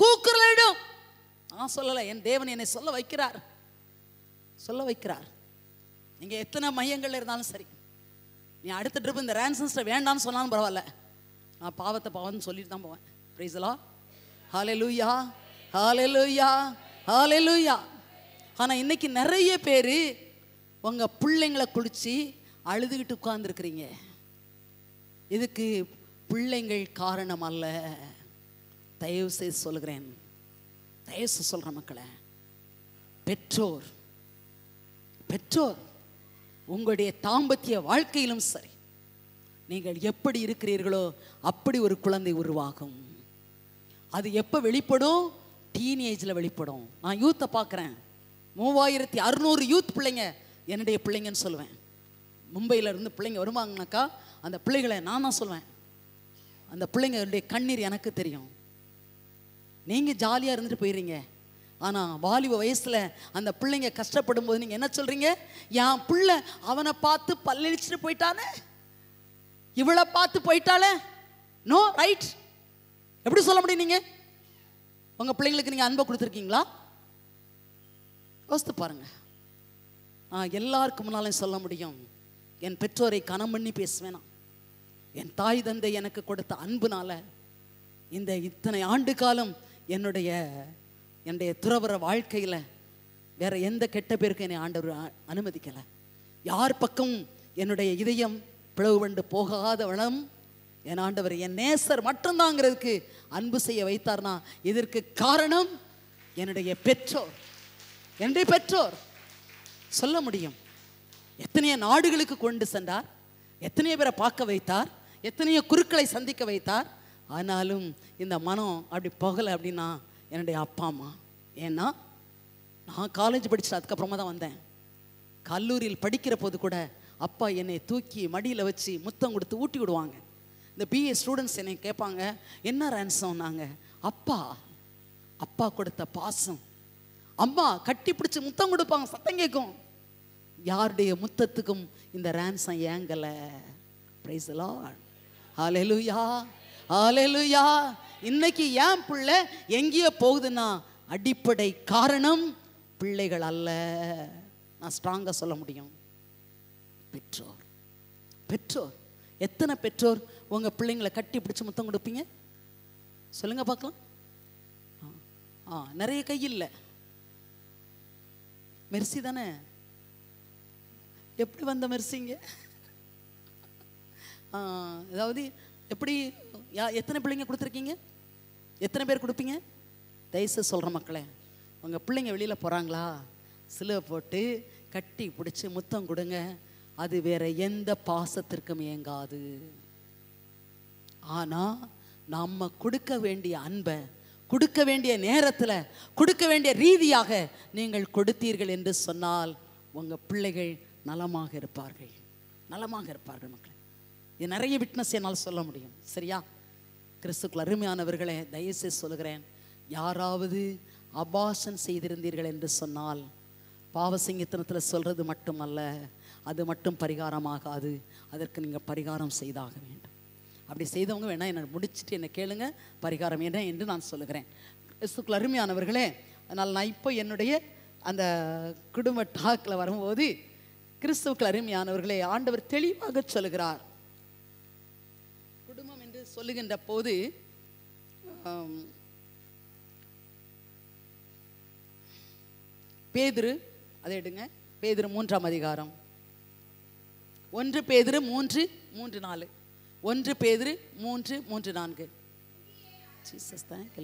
கூக்குரலிடும் நான் சொல்லலை என் தேவன் என்னை சொல்ல வைக்கிறார் சொல்ல வைக்கிறார் நீங்கள் எத்தனை மையங்கள் இருந்தாலும் சரி நீ அடுத்த ட்ரிப் இந்த ரேன்சன்ஸில் வேண்டாம்னு சொன்னாலும் பரவாயில்ல நான் பாவத்தை பாவம்னு சொல்லிட்டு தான் போவேன் ப்ரைஸ்லா ஹாலே லூயா ஹாலே லூயா ஹாலே லூயா ஆனால் இன்னைக்கு நிறைய பேர் உங்கள் பிள்ளைங்களை குளித்து அழுதுகிட்டு உட்காந்துருக்குறீங்க இதுக்கு பிள்ளைங்கள் காரணம் அல்ல தயவு செய்து சொல்கிறேன் தயசு சொல்கிற மக்களை பெற்றோர் பெற்றோர் உங்களுடைய தாம்பத்திய வாழ்க்கையிலும் சரி நீங்கள் எப்படி இருக்கிறீர்களோ அப்படி ஒரு குழந்தை உருவாகும் அது எப்போ வெளிப்படும் டீனேஜில் வெளிப்படும் நான் யூத்தை பார்க்குறேன் மூவாயிரத்தி அறுநூறு யூத் பிள்ளைங்க என்னுடைய பிள்ளைங்கன்னு சொல்லுவேன் மும்பையில் இருந்து பிள்ளைங்க வருவாங்கனாக்கா அந்த பிள்ளைகளை நான் தான் சொல்லுவேன் அந்த பிள்ளைங்களுடைய கண்ணீர் எனக்கு தெரியும் நீங்கள் ஜாலியாக இருந்துட்டு போயிடுறீங்க ஆனால் வாலிப வயசில் அந்த பிள்ளைங்க கஷ்டப்படும் போது நீங்கள் என்ன சொல்கிறீங்க என் பிள்ளை அவனை பார்த்து பல்லடிச்சுட்டு போயிட்டானே இவளை பார்த்து போயிட்டாலே நோ ரைட் எப்படி சொல்ல முடியும் நீங்கள் உங்கள் பிள்ளைங்களுக்கு நீங்கள் அன்பை கொடுத்துருக்கீங்களா யோசித்து பாருங்கள் நான் எல்லாருக்கு முன்னாலும் சொல்ல முடியும் என் பெற்றோரை கணம் பண்ணி பேசுவேனா என் தாய் தந்தை எனக்கு கொடுத்த அன்புனால இந்த இத்தனை ஆண்டு காலம் என்னுடைய என்னுடைய துறவர வாழ்க்கையில் வேற எந்த கெட்ட பேருக்கு என்னை ஆண்டவர் அனுமதிக்கலை யார் பக்கம் என்னுடைய இதயம் பிளவுபண்டு போகாத வளம் என் ஆண்டவர் என் நேசர் மட்டும்தாங்கிறதுக்கு அன்பு செய்ய வைத்தார்னா இதற்கு காரணம் என்னுடைய பெற்றோர் என்னுடைய பெற்றோர் சொல்ல முடியும் எத்தனைய நாடுகளுக்கு கொண்டு சென்றார் எத்தனையோ பேரை பார்க்க வைத்தார் எத்தனையோ குருக்களை சந்திக்க வைத்தார் ஆனாலும் இந்த மனம் அப்படி போகலை அப்படின்னா என்னுடைய அப்பா அம்மா ஏன்னா நான் காலேஜ் படிச்சுட்டு அதுக்கப்புறமா தான் வந்தேன் கல்லூரியில் படிக்கிற போது கூட அப்பா என்னை தூக்கி மடியில் வச்சு முத்தம் கொடுத்து ஊட்டி விடுவாங்க இந்த பிஏ ஸ்டூடெண்ட்ஸ் என்னை கேட்பாங்க என்ன ரேன்சம் நாங்கள் அப்பா அப்பா கொடுத்த பாசம் அம்மா கட்டி பிடிச்சி முத்தம் கொடுப்பாங்க சத்தம் கேட்கும் யாருடைய முத்தத்துக்கும் இந்த ரேன்சம் ஏங்கலை ப்ரைஸ் லார்ட் ஹalleluya ஆலையா இன்னைக்கு ஏன் பிள்ளை எங்கேயோ போகுதுன்னா அடிப்படை காரணம் பிள்ளைகள் அல்ல நான் ஸ்ட்ராங்காக சொல்ல முடியும் பெற்றோர் பெற்றோர் எத்தனை பெற்றோர் உங்கள் பிள்ளைங்களை கட்டி பிடிச்சி முத்தம் கொடுப்பீங்க சொல்லுங்க பார்க்கலாம் ஆ நிறைய கை மெர்சி தானே எப்படி வந்த மெர்சிங்க அதாவது எப்படி எத்தனை பிள்ளைங்க கொடுத்துருக்கீங்க எத்தனை பேர் கொடுப்பீங்க தயசு சொல்கிற மக்களே உங்கள் பிள்ளைங்க வெளியில் போகிறாங்களா சிலுவை போட்டு கட்டி பிடிச்சி முத்தம் கொடுங்க அது வேற எந்த பாசத்திற்கும் இயங்காது ஆனால் நம்ம கொடுக்க வேண்டிய அன்பை கொடுக்க வேண்டிய நேரத்தில் கொடுக்க வேண்டிய ரீதியாக நீங்கள் கொடுத்தீர்கள் என்று சொன்னால் உங்கள் பிள்ளைகள் நலமாக இருப்பார்கள் நலமாக இருப்பார்கள் மக்கள் இது நிறைய விட்னஸ் என்னால் சொல்ல முடியும் சரியா கிறிஸ்துக்குள் அருமையானவர்களே தயவுசெய்து சொல்கிறேன் யாராவது அபாஷன் செய்திருந்தீர்கள் என்று சொன்னால் பாவசிங்கத்தனத்தில் சொல்கிறது மட்டுமல்ல அது மட்டும் பரிகாரமாகாது அதற்கு நீங்கள் பரிகாரம் செய்தாக வேண்டும் அப்படி செய்தவங்க வேணால் என்னை முடிச்சுட்டு என்னை கேளுங்க பரிகாரம் என்ன என்று நான் சொல்லுகிறேன் கிறிஸ்துக்குள் அருமையானவர்களே அதனால் நான் இப்போ என்னுடைய அந்த குடும்ப டாக்கில் வரும்போது கிறிஸ்துவுக்கு அருமையானவர்களே ஆண்டவர் தெளிவாக சொல்கிறார் சொல்லுகின்ற போது பேதிரு அதை எடுங்க பேதிரு மூன்றாம் அதிகாரம் ஒன்று பேதிரு மூன்று மூன்று நாலு ஒன்று பேதிரு மூன்று மூன்று நான்கு ஜீசஸ் தேங்க்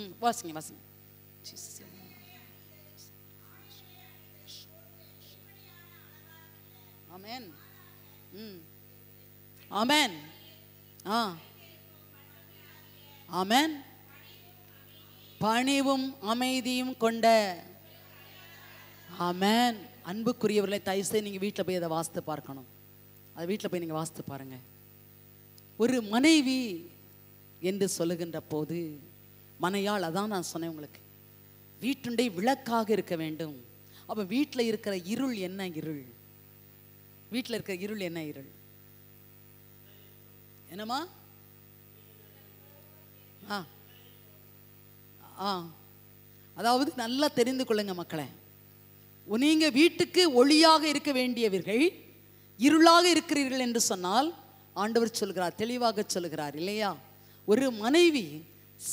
ம் வாசிங்க வாசிங்க ஜீசஸ் ஆமென் ம் ஆ ஆமேன் பணிவும் அமைதியும் கொண்ட ஆமேன் அன்புக்குரியவர்களை தயவு செய்து நீங்கள் வீட்டில் போய் அதை வாசித்து பார்க்கணும் அதை வீட்டில் போய் நீங்கள் வாசித்து பாருங்க ஒரு மனைவி என்று சொல்லுகின்ற போது மனையால் அதான் நான் சொன்னேன் உங்களுக்கு வீட்டுண்டை விளக்காக இருக்க வேண்டும் அப்போ வீட்டில் இருக்கிற இருள் என்ன இருள் வீட்டில் இருக்கிற இருள் என்ன இருள் என்னம்மா ஆ ஆ அதாவது நல்லா தெரிந்து கொள்ளுங்க மக்களை நீங்கள் வீட்டுக்கு ஒளியாக இருக்க வேண்டியவர்கள் இருளாக இருக்கிறீர்கள் என்று சொன்னால் ஆண்டவர் சொல்கிறார் தெளிவாக சொல்கிறார் இல்லையா ஒரு மனைவி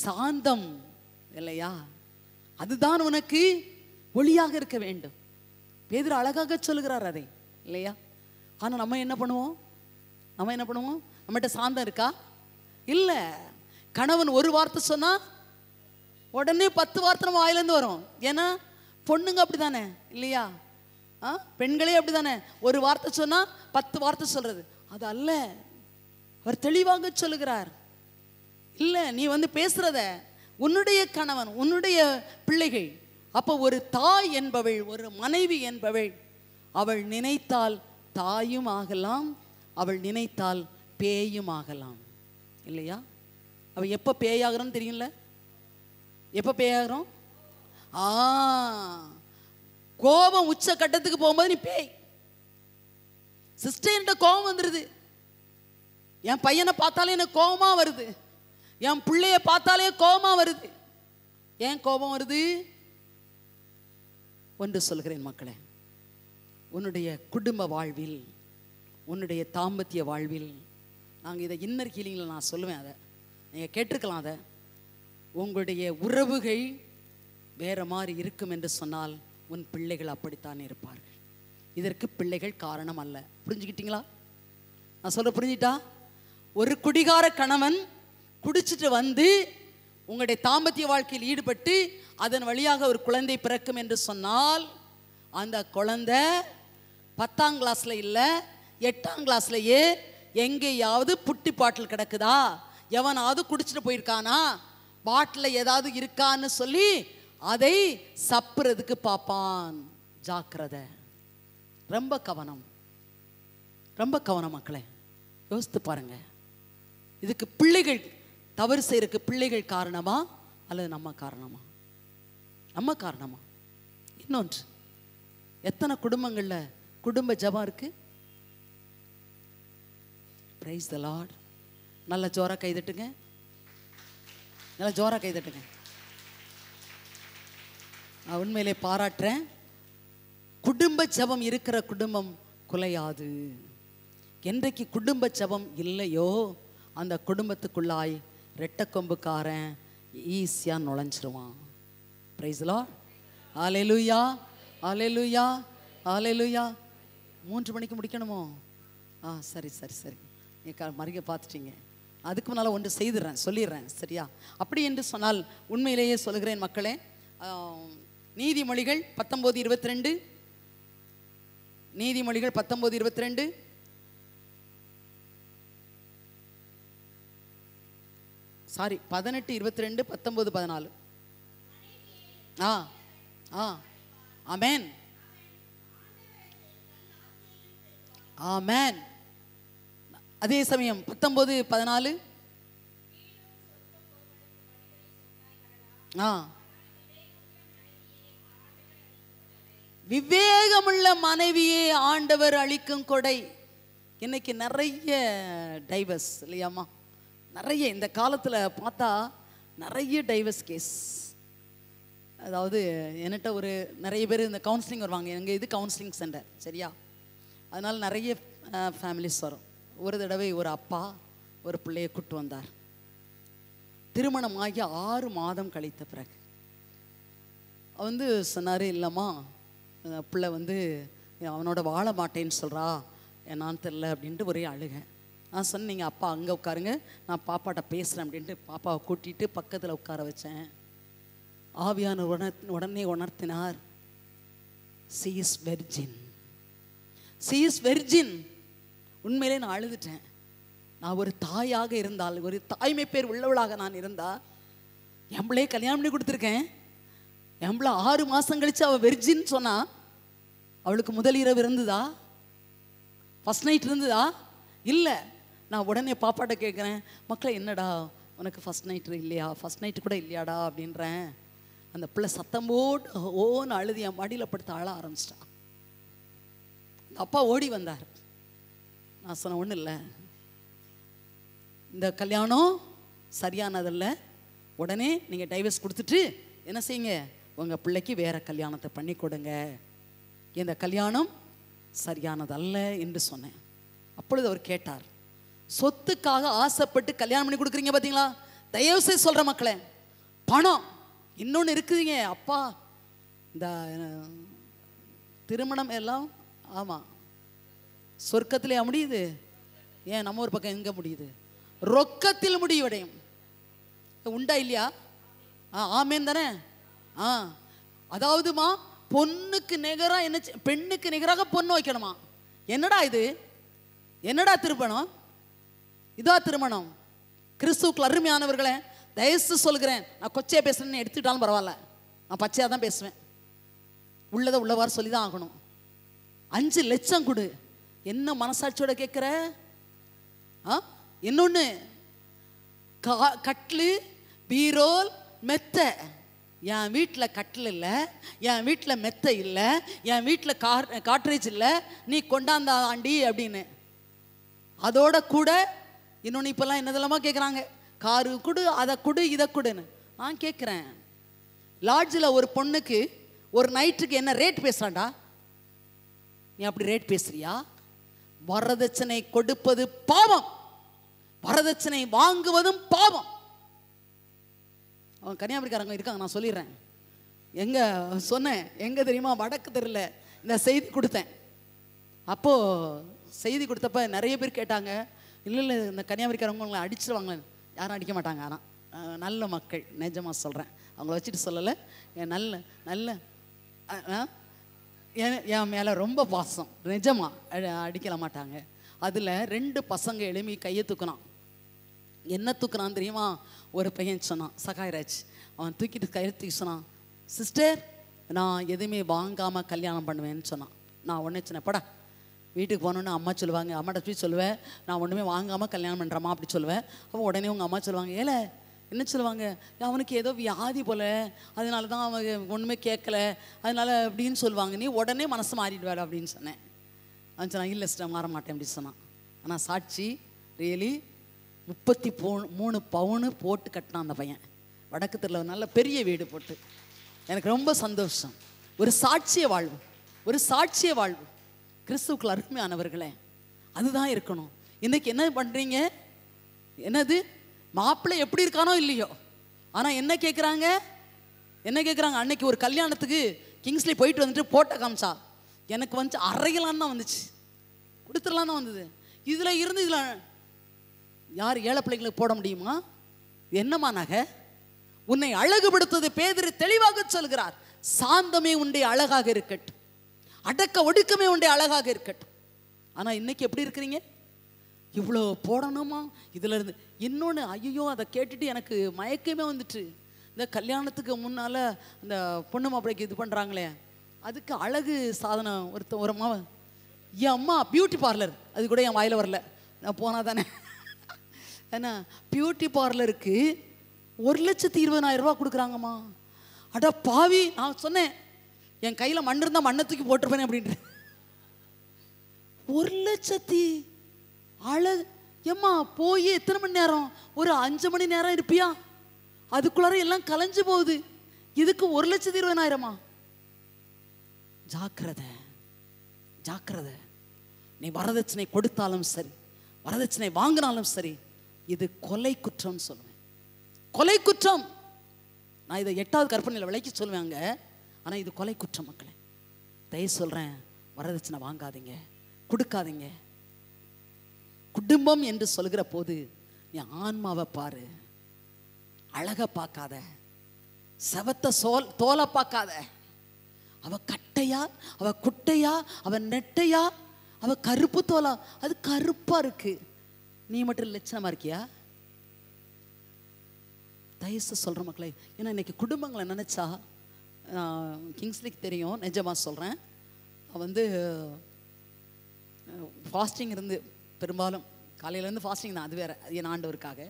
சாந்தம் இல்லையா அதுதான் உனக்கு ஒளியாக இருக்க வேண்டும் பேதர் அழகாக சொல்கிறார் அதை இல்லையா ஆனால் நம்ம என்ன பண்ணுவோம் நம்ம என்ன பண்ணுவோம் நம்மகிட்ட சாந்தம் இருக்கா இல்லை கணவன் ஒரு வார்த்தை சொன்னால் உடனே பத்து வார்த்தை நம்ம வாயிலேருந்து வரும் ஏன்னா பொண்ணுங்க அப்படி தானே இல்லையா ஆ பெண்களே அப்படி தானே ஒரு வார்த்தை சொன்னால் பத்து வார்த்தை சொல்கிறது அது அல்ல அவர் தெளிவாக சொல்லுகிறார் இல்லை நீ வந்து பேசுகிறத உன்னுடைய கணவன் உன்னுடைய பிள்ளைகள் அப்போ ஒரு தாய் என்பவள் ஒரு மனைவி என்பவள் அவள் நினைத்தால் தாயும் ஆகலாம் அவள் நினைத்தால் பேயும் ஆகலாம் இல்லையா அவள் எப்போ பேயாகிறோன்னு தெரியும்ல எப்போ பேயாகிறோம் ஆ கோபம் உச்ச கட்டத்துக்கு போகும்போது நீ பேய் சிஸ்டர்கிட்ட கோபம் வந்துடுது என் பையனை பார்த்தாலே எனக்கு கோபமாக வருது என் பிள்ளைய பார்த்தாலே கோபமாக வருது ஏன் கோபம் வருது ஒன்று சொல்கிறேன் மக்களே உன்னுடைய குடும்ப வாழ்வில் உன்னுடைய தாம்பத்திய வாழ்வில் நாங்கள் இதை இன்னர் ஹீலிங்கில் நான் சொல்லுவேன் அதை நீங்கள் கேட்டிருக்கலாம் அதை உங்களுடைய உறவுகள் வேறு மாதிரி இருக்கும் என்று சொன்னால் உன் பிள்ளைகள் அப்படித்தான் இருப்பார்கள் இதற்கு பிள்ளைகள் காரணம் அல்ல புரிஞ்சுக்கிட்டீங்களா நான் சொல்ல புரிஞ்சிட்டா ஒரு குடிகார கணவன் குடிச்சிட்டு வந்து உங்களுடைய தாம்பத்திய வாழ்க்கையில் ஈடுபட்டு அதன் வழியாக ஒரு குழந்தை பிறக்கும் என்று சொன்னால் அந்த குழந்தை பத்தாம் கிளாஸில் இல்லை எட்டாம் கிளாஸ்லேயே எங்கேயாவது புட்டி பாட்டில் கிடக்குதா எவனாவது குடிச்சிட்டு போயிருக்கானா பாட்டில் ஏதாவது இருக்கான்னு சொல்லி அதை சப்புறதுக்கு பார்ப்பான் ஜாக்கிரத ரொம்ப கவனம் ரொம்ப கவனம் மக்களே யோசித்து பாருங்க இதுக்கு பிள்ளைகள் தவறு செய்யறதுக்கு பிள்ளைகள் காரணமா அல்லது நம்ம காரணமா நம்ம காரணமா இன்னொன்று எத்தனை குடும்பங்களில் குடும்ப ஜபம் இருக்குது ப்ரைஸ் த லார்ட் நல்லா ஜோராக கைதட்டுங்க நல்லா ஜோராக கைதட்டுங்க நான் உண்மையிலே பாராட்டுறேன் குடும்ப ஜபம் இருக்கிற குடும்பம் குலையாது என்றைக்கு குடும்ப ஜபம் இல்லையோ அந்த குடும்பத்துக்குள்ளாய் ரெட்ட கொம்புக்காரன் ஈஸியாக நுழைஞ்சிருவான் ப்ரைஸ்லா ஆலெலுயா அலெலுயா ஆலெலுயா மூன்று மணிக்கு முடிக்கணுமோ ஆ சரி சரி சரி என் பார்த்துட்டீங்க அதுக்கு முன்னால் ஒன்று செய்துடுறேன் சொல்லிடுறேன் சரியா அப்படி என்று சொன்னால் உண்மையிலேயே சொல்கிறேன் மக்களே நீதிமொழிகள் பத்தொம்போது இருபத்தி ரெண்டு நீதிமொழிகள் பத்தொம்போது இருபத்தி ரெண்டு சாரி பதினெட்டு இருபத்தி ரெண்டு பத்தொம்போது பதினாலு ஆ ஆ அமேன் ஆமேன் அதே சமயம் பத்தொன்பது பதினாலு ஆ விவேகமுள்ள மனைவியே ஆண்டவர் அளிக்கும் கொடை இன்னைக்கு நிறைய டைவர்ஸ் இல்லையாம்மா நிறைய இந்த காலத்தில் பார்த்தா நிறைய டைவர்ஸ் கேஸ் அதாவது என்கிட்ட ஒரு நிறைய பேர் இந்த கவுன்சிலிங் வருவாங்க எங்கள் இது கவுன்சிலிங் சென்டர் சரியா அதனால் நிறைய ஃபேமிலிஸ் வரும் ஒரு தடவை ஒரு அப்பா ஒரு பிள்ளையை கூட்டு வந்தார் திருமணம் ஆகி ஆறு மாதம் கழித்த பிறகு வந்து சொன்னார் இல்லைம்மா பிள்ளை வந்து அவனோட வாழ மாட்டேன்னு சொல்கிறா என்னான்னு தெரில அப்படின்ட்டு ஒரே அழுக நான் சொன்னேன் நீங்கள் அப்பா அங்கே உட்காருங்க நான் பாப்பாட்ட பேசுகிறேன் அப்படின்ட்டு பாப்பாவை கூட்டிகிட்டு பக்கத்தில் உட்கார வச்சேன் ஆவியான உணர் உடனே உணர்த்தினார் she is virgin she is virgin உண்மையிலே நான் அழுதுட்டேன் நான் ஒரு தாயாக இருந்தால் ஒரு தாய்மை பேர் உள்ளவளாக நான் இருந்தால் எம்பளையே கல்யாணம் பண்ணி கொடுத்துருக்கேன் எம்பளை ஆறு மாதம் கழித்து அவள் வெர்ஜின்னு சொன்னால் அவளுக்கு முதல் இரவு இருந்ததா ஃபஸ்ட் நைட் இருந்ததா இல்லை நான் உடனே பாப்பாட்ட கேட்குறேன் மக்களை என்னடா உனக்கு ஃபஸ்ட் நைட்டு இல்லையா ஃபஸ்ட் நைட்டு கூட இல்லையாடா அப்படின்றேன் அந்த பிள்ளை சத்தம் போட்டு ஓன்னு அழுதி என் மடியில் படுத்து அழ ஆரம்பிச்சிட்டான் அப்பா ஓடி வந்தார் நான் சொன்ன ஒன்றும் இல்லை இந்த கல்யாணம் சரியானதில்ல உடனே நீங்கள் டைவர்ஸ் கொடுத்துட்டு என்ன செய்யுங்க உங்கள் பிள்ளைக்கு வேறு கல்யாணத்தை பண்ணி கொடுங்க இந்த கல்யாணம் சரியானதல்ல என்று சொன்னேன் அப்பொழுது அவர் கேட்டார் சொத்துக்காக ஆசைப்பட்டு கல்யாணம் பண்ணி கொடுக்குறீங்க பார்த்தீங்களா தயவு செய்து சொல்கிற மக்களே பணம் இன்னொன்று இருக்குதுங்க அப்பா இந்த திருமணம் எல்லாம் ஆமாம் சொர்க்கத்திலே முடியுது ஏன் நம்ம ஒரு பக்கம் எங்கே முடியுது ரொக்கத்தில் முடிவடையும் உண்டா இல்லையா ஆ ஆமேன் தானே ஆ அதாவதுமா பொண்ணுக்கு நிகராக என்ன பெண்ணுக்கு நிகராக பொண்ணு வைக்கணுமா என்னடா இது என்னடா திருமணம் இதா திருமணம் கிறிஸ்துக்கள் அருமையானவர்களே தயசு சொல்கிறேன் நான் கொச்சையாக பேசுறேன்னு எடுத்துக்கிட்டாலும் பரவாயில்ல நான் பச்சையாக தான் பேசுவேன் உள்ளதை உள்ளவாறு சொல்லி தான் ஆகணும் அஞ்சு லட்சம் கொடு என்ன மனசாட்சியோட கேட்குற ஆ இன்னொன்று கா கட்லு பீரோல் மெத்தை என் வீட்டில் கட்டில் இல்லை என் வீட்டில் மெத்தை இல்லை என் வீட்டில் கார் காட்ரேஜ் இல்லை நீ கொண்டாந்த ஆண்டி அப்படின்னு அதோட கூட இன்னொன்று இப்போல்லாம் என்னதெல்லாமா கேட்குறாங்க காரு கொடு அதை கொடு இதை கொடுன்னு நான் கேட்குறேன் லாட்ஜில் ஒரு பொண்ணுக்கு ஒரு நைட்டுக்கு என்ன ரேட் பேசுகிறான்டா நீ அப்படி ரேட் பேசுறியா வரதட்சணை கொடுப்பது பாவம் வரதட்சணை வாங்குவதும் பாவம் அவன் கன்னியாபுரிக்காரங்க இருக்காங்க நான் சொல்லிடுறேன் எங்க சொன்னேன் எங்க தெரியுமா வடக்கு தெரியல இந்த செய்தி கொடுத்தேன் அப்போ செய்தி கொடுத்தப்ப நிறைய பேர் கேட்டாங்க இல்லை இல்லை இந்த கன்னியாகுமரிக்காரவங்க உங்களை அடிச்சிருவாங்க யாரும் அடிக்க மாட்டாங்க ஆனால் நல்ல மக்கள் நிஜமா சொல்றேன் அவங்கள வச்சுட்டு சொல்லலை நல்ல நல்ல என் மேலே ரொம்ப பாசம் நிஜமாக அடிக்கல மாட்டாங்க அதில் ரெண்டு பசங்க எழுமி கையை தூக்குனான் என்ன தூக்குனான் தெரியுமா ஒரு பையன் சொன்னான் சகாயராஜ் அவன் தூக்கிட்டு கையை தூக்கி சொன்னான் சிஸ்டர் நான் எதுவுமே வாங்காமல் கல்யாணம் பண்ணுவேன்னு சொன்னான் நான் ஒன்று சொன்னேன் படா வீட்டுக்கு போகணுன்னு அம்மா சொல்லுவாங்க அம்மாட்ட போய் சொல்லுவேன் நான் ஒன்றுமே வாங்காமல் கல்யாணம் பண்ணுறம்மா அப்படி சொல்லுவேன் அப்போ உடனே உங்கள் அம்மா சொல்லுவாங்க ஏல என்ன சொல்லுவாங்க அவனுக்கு ஏதோ வியாதி போல அதனால தான் அவன் ஒன்றுமே கேட்கல அதனால அப்படின்னு சொல்லுவாங்க நீ உடனே மனசு மாறிடுவாரு அப்படின்னு சொன்னேன் அவன் சொன்னான் இல்லை சிஸ்டர் மாற மாட்டேன் அப்படின்னு சொன்னான் ஆனால் சாட்சி ரியலி முப்பத்தி போ மூணு பவுனு போட்டு கட்டினான் அந்த பையன் வடக்கு தெருவில் நல்ல பெரிய வீடு போட்டு எனக்கு ரொம்ப சந்தோஷம் ஒரு சாட்சிய வாழ்வு ஒரு சாட்சிய வாழ்வு கிறிஸ்துக்கள் அருமையானவர்களே அதுதான் இருக்கணும் இன்னைக்கு என்ன பண்ணுறீங்க என்னது மாப்பிள்ளை எப்படி இருக்கானோ இல்லையோ ஆனால் என்ன கேட்குறாங்க என்ன கேட்குறாங்க அன்னைக்கு ஒரு கல்யாணத்துக்கு கிங்ஸ்லேயே போயிட்டு வந்துட்டு போட்ட காமிச்சா எனக்கு வந்துச்சு அரையலான்னு தான் வந்துச்சு கொடுத்துடலாம் தான் வந்தது இதில் இருந்து இதில் யார் ஏழை பிள்ளைங்களுக்கு போட முடியுமா என்னம்மா நகை உன்னை அழகுபடுத்துவது பேதிரி தெளிவாக சொல்கிறார் சாந்தமே உண்டே அழகாக இருக்கட்டும் அடக்க ஒடுக்கமே உண்டே அழகாக இருக்கட்டும் ஆனால் இன்னைக்கு எப்படி இருக்கிறீங்க இவ்வளோ போடணுமா இதில் இருந்து இன்னொன்று ஐயோ அதை கேட்டுட்டு எனக்கு மயக்கமே வந்துட்டு இந்த கல்யாணத்துக்கு முன்னால் இந்த பொண்ணு மாப்பிளைக்கு இது பண்ணுறாங்களே அதுக்கு அழகு சாதனம் ஒருத்த ஒரு அம்மா என் அம்மா பியூட்டி பார்லர் அது கூட என் வாயில் வரல நான் போனால் தானே ஏன்னா பியூட்டி பார்லருக்கு ஒரு லட்சத்தி இருபதாயிரம் ரூபா கொடுக்குறாங்கம்மா அட பாவி நான் சொன்னேன் என் கையில் மண் இருந்தால் மண்ணை தூக்கி போட்டிருப்பேன் அப்படின்ட்டு ஒரு லட்சத்தி அழ ஏம்மா போய் எத்தனை மணி நேரம் ஒரு அஞ்சு மணி நேரம் இருப்பியா அதுக்குள்ளார எல்லாம் கலைஞ்சு போகுது இதுக்கு ஒரு லட்சத்தி இருபதாயிரமா ஜாக்கிரதை ஜாக்கிரதை நீ வரதட்சணை கொடுத்தாலும் சரி வரதட்சணை வாங்கினாலும் சரி இது கொலை குற்றம் சொல்லுவேன் கொலை குற்றம் நான் இதை எட்டாவது கற்பனையில் விலைக்கு சொல்லுவாங்க ஆனால் இது கொலை குற்றம் மக்களே தயவு சொல்கிறேன் வரதட்சணை வாங்காதீங்க கொடுக்காதீங்க குடும்பம் என்று சொல்கிற போது நீ ஆன்மாவை பாரு அழகை பார்க்காத செவத்தை சோல் தோலை பார்க்காத அவ கட்டையா அவ குட்டையா அவ நெட்டையா அவ கருப்பு தோலா அது கருப்பா இருக்கு நீ மட்டும் லட்சணமா இருக்கியா தயசு சொல்ற மக்களே ஏன்னா இன்னைக்கு குடும்பங்களை நினைச்சா கிங்ஸ்லிக்கு தெரியும் நிஜமா சொல்றேன் வந்து ஃபாஸ்டிங் இருந்து பெரும்பாலும் காலையிலேருந்து ஃபாஸ்டிங் தான் அது வேறு அது என் ஆண்டவருக்காக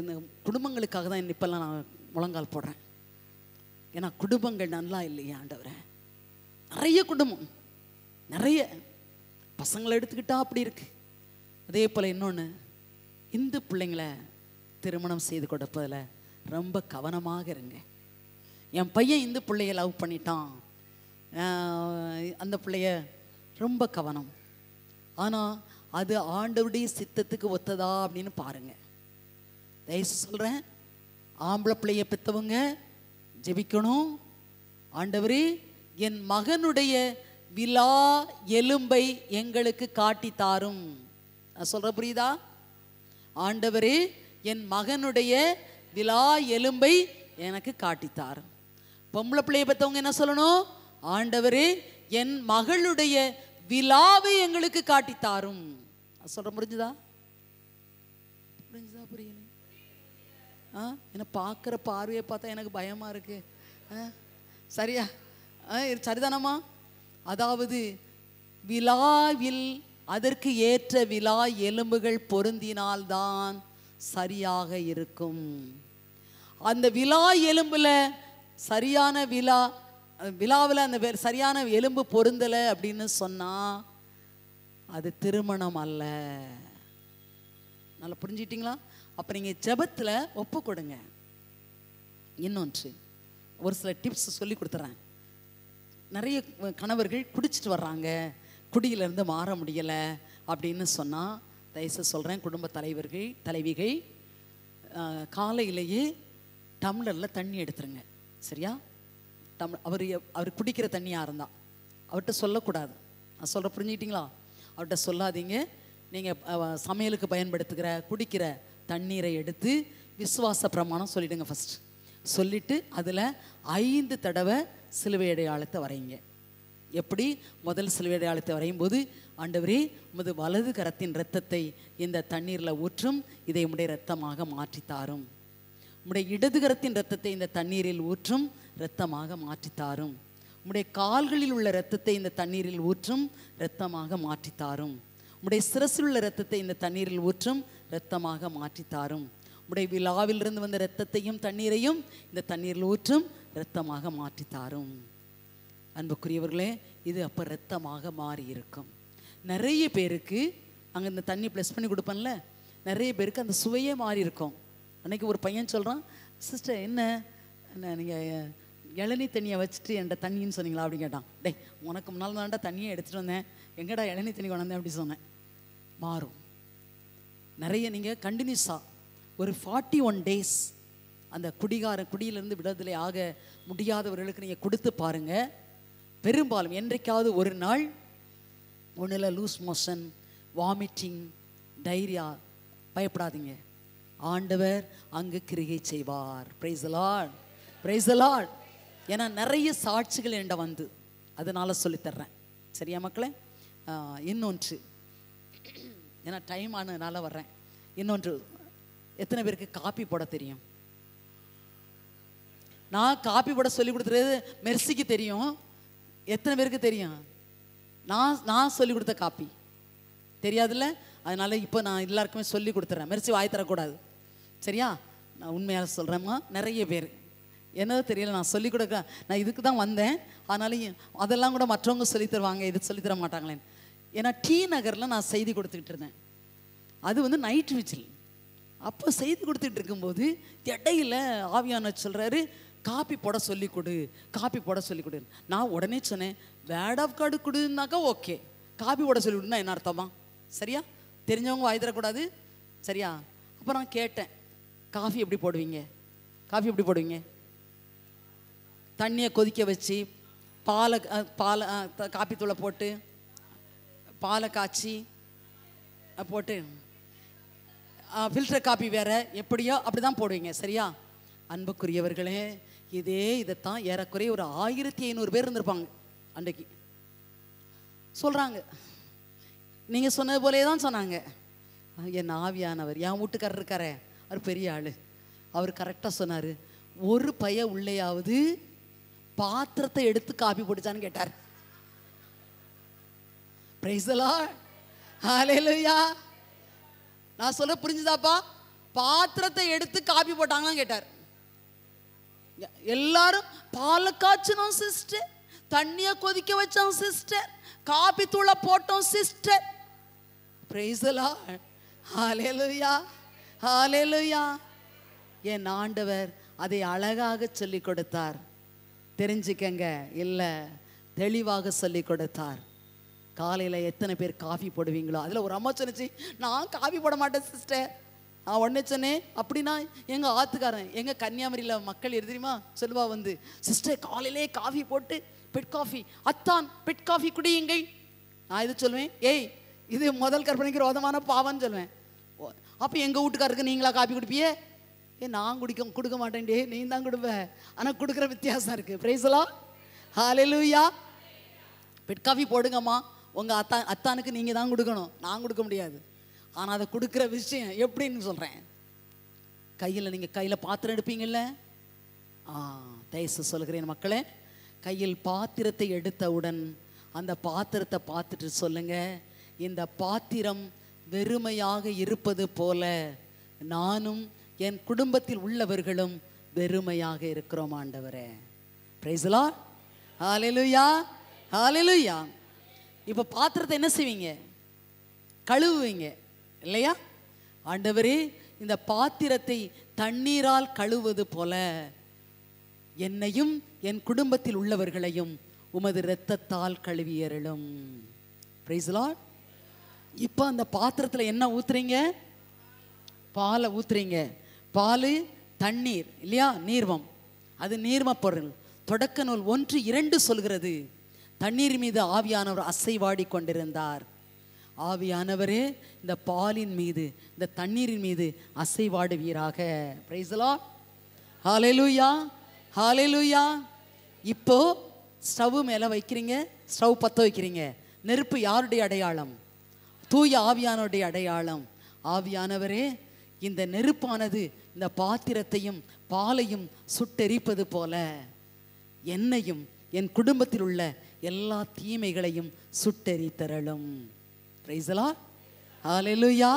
இந்த குடும்பங்களுக்காக தான் இப்போல்லாம் நான் முழங்கால் போடுறேன் ஏன்னா குடும்பங்கள் நல்லா இல்லையா ஆண்டவரை நிறைய குடும்பம் நிறைய பசங்களை எடுத்துக்கிட்டால் அப்படி இருக்கு அதே போல் இன்னொன்று இந்து பிள்ளைங்களை திருமணம் செய்து கொடுப்பதில் ரொம்ப கவனமாக இருங்க என் பையன் இந்து பிள்ளைய லவ் பண்ணிட்டான் அந்த பிள்ளைய ரொம்ப கவனம் ஆனால் அது ஆண்டவருடைய சித்தத்துக்கு ஒத்ததா அப்படின்னு பாருங்க தயவு சொல்கிறேன் ஆம்பளை பிள்ளைய பெற்றவங்க ஜெபிக்கணும் ஆண்டவரு என் மகனுடைய விழா எலும்பை எங்களுக்கு காட்டி தாரும் நான் சொல்கிற புரியுதா ஆண்டவரே என் மகனுடைய விழா எலும்பை எனக்கு தாரும் பொம்பளை பிள்ளைய பெற்றவங்க என்ன சொல்லணும் ஆண்டவரே என் மகளுடைய விழாவை எங்களுக்கு காட்டித்தாரும் நான் முடிஞ்சுதா புரிஞ்சுதா புரிஞ்சுதா புரியல ஆ என்னை பார்க்குற பார்வையை பார்த்தா எனக்கு பயமாக இருக்கு சரியா சரிதானம்மா அதாவது விழாவில் அதற்கு ஏற்ற விழா எலும்புகள் பொருந்தினால்தான் சரியாக இருக்கும் அந்த விழா எலும்பில் சரியான விழா விழாவில் அந்த சரியான எலும்பு பொருந்தலை அப்படின்னு சொன்னால் அது திருமணம் அல்ல நல்லா புரிஞ்சிட்டிங்களா அப்போ நீங்கள் ஜபத்தில் ஒப்பு கொடுங்க இன்னொன்று ஒரு சில டிப்ஸ் சொல்லி கொடுத்துறேன் நிறைய கணவர்கள் குடிச்சிட்டு வர்றாங்க குடியிலேருந்து மாற முடியலை அப்படின்னு சொன்னால் தயவுசு சொல்கிறேன் குடும்ப தலைவர்கள் தலைவிகள் காலையிலேயே டம்ளரில் தண்ணி எடுத்துருங்க சரியா தம் அவர் அவர் குடிக்கிற தண்ணியாக இருந்தால் அவர்கிட்ட சொல்லக்கூடாது நான் சொல்கிற புரிஞ்சுக்கிட்டிங்களா அவர்கிட்ட சொல்லாதீங்க நீங்கள் சமையலுக்கு பயன்படுத்துகிற குடிக்கிற தண்ணீரை எடுத்து விசுவாச பிரமாணம் சொல்லிவிடுங்க ஃபஸ்ட் சொல்லிவிட்டு அதில் ஐந்து தடவை சிலுவை அடையாளத்தை வரையுங்க எப்படி முதல் சிலுவை அடையாளத்தை வரையும் போது ஆண்டவரே உமது வலது கரத்தின் இரத்தத்தை இந்த தண்ணீரில் ஊற்றும் இதை உடைய இரத்தமாக மாற்றித்தாரும் உடைய இடது கரத்தின் இரத்தத்தை இந்த தண்ணீரில் ஊற்றும் இரத்தமாக மாற்றித்தாரும் உம்முடைய கால்களில் உள்ள ரத்தத்தை இந்த தண்ணீரில் ஊற்றும் இரத்தமாக மாற்றித்தாரும் உம்முடைய சிரசில் உள்ள ரத்தத்தை இந்த தண்ணீரில் ஊற்றும் இரத்தமாக மாற்றித்தாரும் உம்முடைய விழாவிலிருந்து வந்த இரத்தத்தையும் தண்ணீரையும் இந்த தண்ணீரில் ஊற்றும் இரத்தமாக மாற்றித்தாரும் அன்புக்குரியவர்களே இது அப்போ இரத்தமாக மாறி இருக்கும் நிறைய பேருக்கு அங்கே இந்த தண்ணி ப்ளஸ் பண்ணி கொடுப்பேன்ல நிறைய பேருக்கு அந்த சுவையே மாறி இருக்கும் அன்னைக்கு ஒரு பையன் சொல்கிறான் சிஸ்டர் என்ன நீங்கள் இளநீ தண்ணியை வச்சுட்டு என்கிட்ட தண்ணின்னு சொன்னீங்களா அப்படின்னு கேட்டான் டே உனக்கு முன்னால் தான்டா தண்ணியை எடுத்துகிட்டு வந்தேன் எங்கடா இளநீ தண்ணி வந்தேன் அப்படி சொன்னேன் மாறும் நிறைய நீங்கள் கண்டினியூஸாக ஒரு ஃபார்ட்டி ஒன் டேஸ் அந்த குடிகார குடியிலிருந்து விடுதலை ஆக முடியாதவர்களுக்கு நீங்கள் கொடுத்து பாருங்கள் பெரும்பாலும் என்றைக்காவது ஒரு நாள் ஒன்றில் லூஸ் மோஷன் வாமிட்டிங் டைரியா பயப்படாதீங்க ஆண்டவர் அங்கு கிரிகை செய்வார் பிரைஸ் லார்ட் பிரைஸ் லார்ட் ஏன்னா நிறைய சாட்சிகள் என்ட வந்து அதனால் சொல்லித்தர்றேன் சரியா மக்களே இன்னொன்று ஏன்னா டைம் ஆனதுனால வர்றேன் இன்னொன்று எத்தனை பேருக்கு காப்பி போட தெரியும் நான் காப்பி போட சொல்லி கொடுத்துறது மெர்சிக்கு தெரியும் எத்தனை பேருக்கு தெரியும் நான் நான் சொல்லி கொடுத்த காப்பி தெரியாதுல்ல அதனால் இப்போ நான் எல்லாருக்குமே சொல்லி கொடுத்துட்றேன் மெர்சி வாய் தரக்கூடாது சரியா நான் உண்மையாக சொல்கிறேம்மா நிறைய பேர் என்னது தெரியல நான் சொல்லிக் கொடுக்க நான் இதுக்கு தான் வந்தேன் ஆனாலும் அதெல்லாம் கூட மற்றவங்க சொல்லி தருவாங்க இது சொல்லி தர மாட்டாங்களேன்னு ஏன்னா டி நகரில் நான் செய்தி கொடுத்துக்கிட்டு இருந்தேன் அது வந்து நைட் விஜில் அப்போ செய்தி கொடுத்துட்டு இருக்கும்போது இடையில ஆவியான சொல்கிறாரு காப்பி போட சொல்லி கொடு காப்பி போட சொல்லி கொடு நான் உடனே சொன்னேன் வேட் ஆஃப் கார்டு கொடுனாக்கா ஓகே காப்பி போட சொல்லி கொடுனா என்ன அர்த்தமா சரியா தெரிஞ்சவங்க வாய் தரக்கூடாது சரியா அப்போ நான் கேட்டேன் காஃபி எப்படி போடுவீங்க காஃபி எப்படி போடுவீங்க தண்ணியை கொதிக்க வச்சு பாலை பாலை காப்பித்தூளை போட்டு பாலை காய்ச்சி போட்டு ஃபில்டர் காப்பி வேறு எப்படியோ அப்படி தான் போடுவீங்க சரியா அன்புக்குரியவர்களே இதே இதைத்தான் ஏறக்குறைய ஒரு ஆயிரத்தி ஐநூறு பேர் இருந்திருப்பாங்க அன்றைக்கு சொல்கிறாங்க நீங்கள் சொன்னது போலே தான் சொன்னாங்க என் ஆவியானவர் என் வீட்டுக்காரர் இருக்காரே அவர் பெரிய ஆள் அவர் கரெக்டாக சொன்னார் ஒரு பைய உள்ளேயாவது பாத்திரத்தை எடுத்து காப்பி பிடிச்சான்னு கேட்டார் நான் சொல்ல புரிஞ்சுதாப்பா பாத்திரத்தை எடுத்து காபி போட்டாங்களான்னு கேட்டார் எல்லாரும் பாலை காய்ச்சனும் சிஸ்டர் தண்ணியை கொதிக்க வச்சோம் சிஸ்டர் காபி தூளை போட்டோம் சிஸ்டர் பிரைசலா ஹாலேலுயா ஹாலேலுயா என் ஆண்டவர் அதை அழகாக சொல்லிக் கொடுத்தார் தெரிஞ்சுக்கங்க இல்லை தெளிவாக சொல்லி கொடுத்தார் காலையில் எத்தனை பேர் காஃபி போடுவீங்களோ அதில் ஒரு அம்மா சொன்னிச்சு நான் காஃபி போட மாட்டேன் சிஸ்டர் நான் ஒன்று சொன்னேன் அப்படின்னா எங்கள் ஆத்துக்காரன் எங்கள் கன்னியாகுமரியில் மக்கள் எழுதுமா தெரியுமா சொல்லுவா வந்து சிஸ்டர் காலையிலே காஃபி போட்டு பெட் காஃபி அத்தான் பெட் காஃபி குடியுங்கை நான் இது சொல்லுவேன் ஏய் இது முதல் கற்பனைக்கு ரோதமான பாவான்னு சொல்லுவேன் அப்போ எங்கள் வீட்டுக்காரருக்கு நீங்களா காஃபி குடிப்பியே ஏ நான் குடிக்க கொடுக்க மாட்டேன்டே நீ தான் கொடுப்ப ஆனால் கொடுக்குற வித்தியாசம் இருக்குது ப்ரைஸ்லாம் ஹாலெலுயா பெட்காஃபி போடுங்கம்மா உங்கள் அத்தா அத்தானுக்கு நீங்கள் தான் கொடுக்கணும் நான் கொடுக்க முடியாது ஆனால் அதை கொடுக்குற விஷயம் எப்படின்னு சொல்கிறேன் கையில் நீங்கள் கையில் பாத்திரம் எடுப்பீங்கள்ல ஆ தயசு சொல்கிறேன் மக்களே கையில் பாத்திரத்தை எடுத்தவுடன் அந்த பாத்திரத்தை பார்த்துட்டு சொல்லுங்க இந்த பாத்திரம் வெறுமையாக இருப்பது போல நானும் என் குடும்பத்தில் உள்ளவர்களும் வெறுமையாக இருக்கிறோம் ஆண்டவரே பிரைஸ்லா ஹாலெலுயா ஹாலெலுயா இப்போ பாத்திரத்தை என்ன செய்வீங்க கழுவுவீங்க இல்லையா ஆண்டவரே இந்த பாத்திரத்தை தண்ணீரால் கழுவது போல என்னையும் என் குடும்பத்தில் உள்ளவர்களையும் உமது இரத்தத்தால் கழுவியறலும் பிரைஸ்லா இப்போ அந்த பாத்திரத்தில் என்ன ஊத்துறீங்க பாலை ஊத்துறீங்க பால் தண்ணீர் இல்லையா நீர்மம் அது நீர்ம பொருள் தொடக்க நூல் ஒன்று இரண்டு சொல்கிறது தண்ணீர் மீது ஆவியானவர் அசைவாடி கொண்டிருந்தார் ஆவியானவரே இந்த பாலின் மீது இந்த தண்ணீரின் மீது அசைவாடுவீராக பிரைஸ்லா ஹாலேலூயா ஹாலேலூயா இப்போ ஸ்டவ் மேலே வைக்கிறீங்க ஸ்டவ் பற்ற வைக்கிறீங்க நெருப்பு யாருடைய அடையாளம் தூய ஆவியானோடைய அடையாளம் ஆவியானவரே இந்த நெருப்பானது இந்த பாத்திரத்தையும் பாலையும் சுட்டெரிப்பது போல என்னையும் என் குடும்பத்தில் உள்ள எல்லா தீமைகளையும் சுட்டெரித்தரலும் பிரைசலா ஆலெலுயா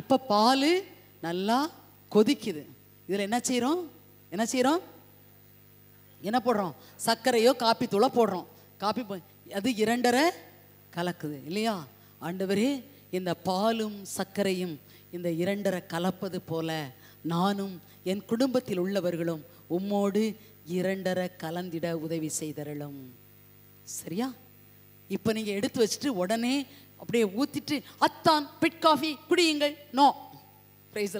இப்போ பால் நல்லா கொதிக்குது இதில் என்ன செய்கிறோம் என்ன செய்கிறோம் என்ன போடுறோம் சர்க்கரையோ காப்பி தூளோ போடுறோம் காப்பி அது இரண்டரை கலக்குது இல்லையா ஆண்டவரே இந்த பாலும் சர்க்கரையும் இந்த இரண்டரை கலப்பது போல நானும் என் குடும்பத்தில் உள்ளவர்களும் உம்மோடு இரண்டர கலந்திட உதவி செய்தரலும் சரியா இப்போ நீங்கள் எடுத்து வச்சுட்டு உடனே அப்படியே ஊத்திட்டு அத்தான் பெட் காஃபி குடியுங்கள் நோ பிரைஸ்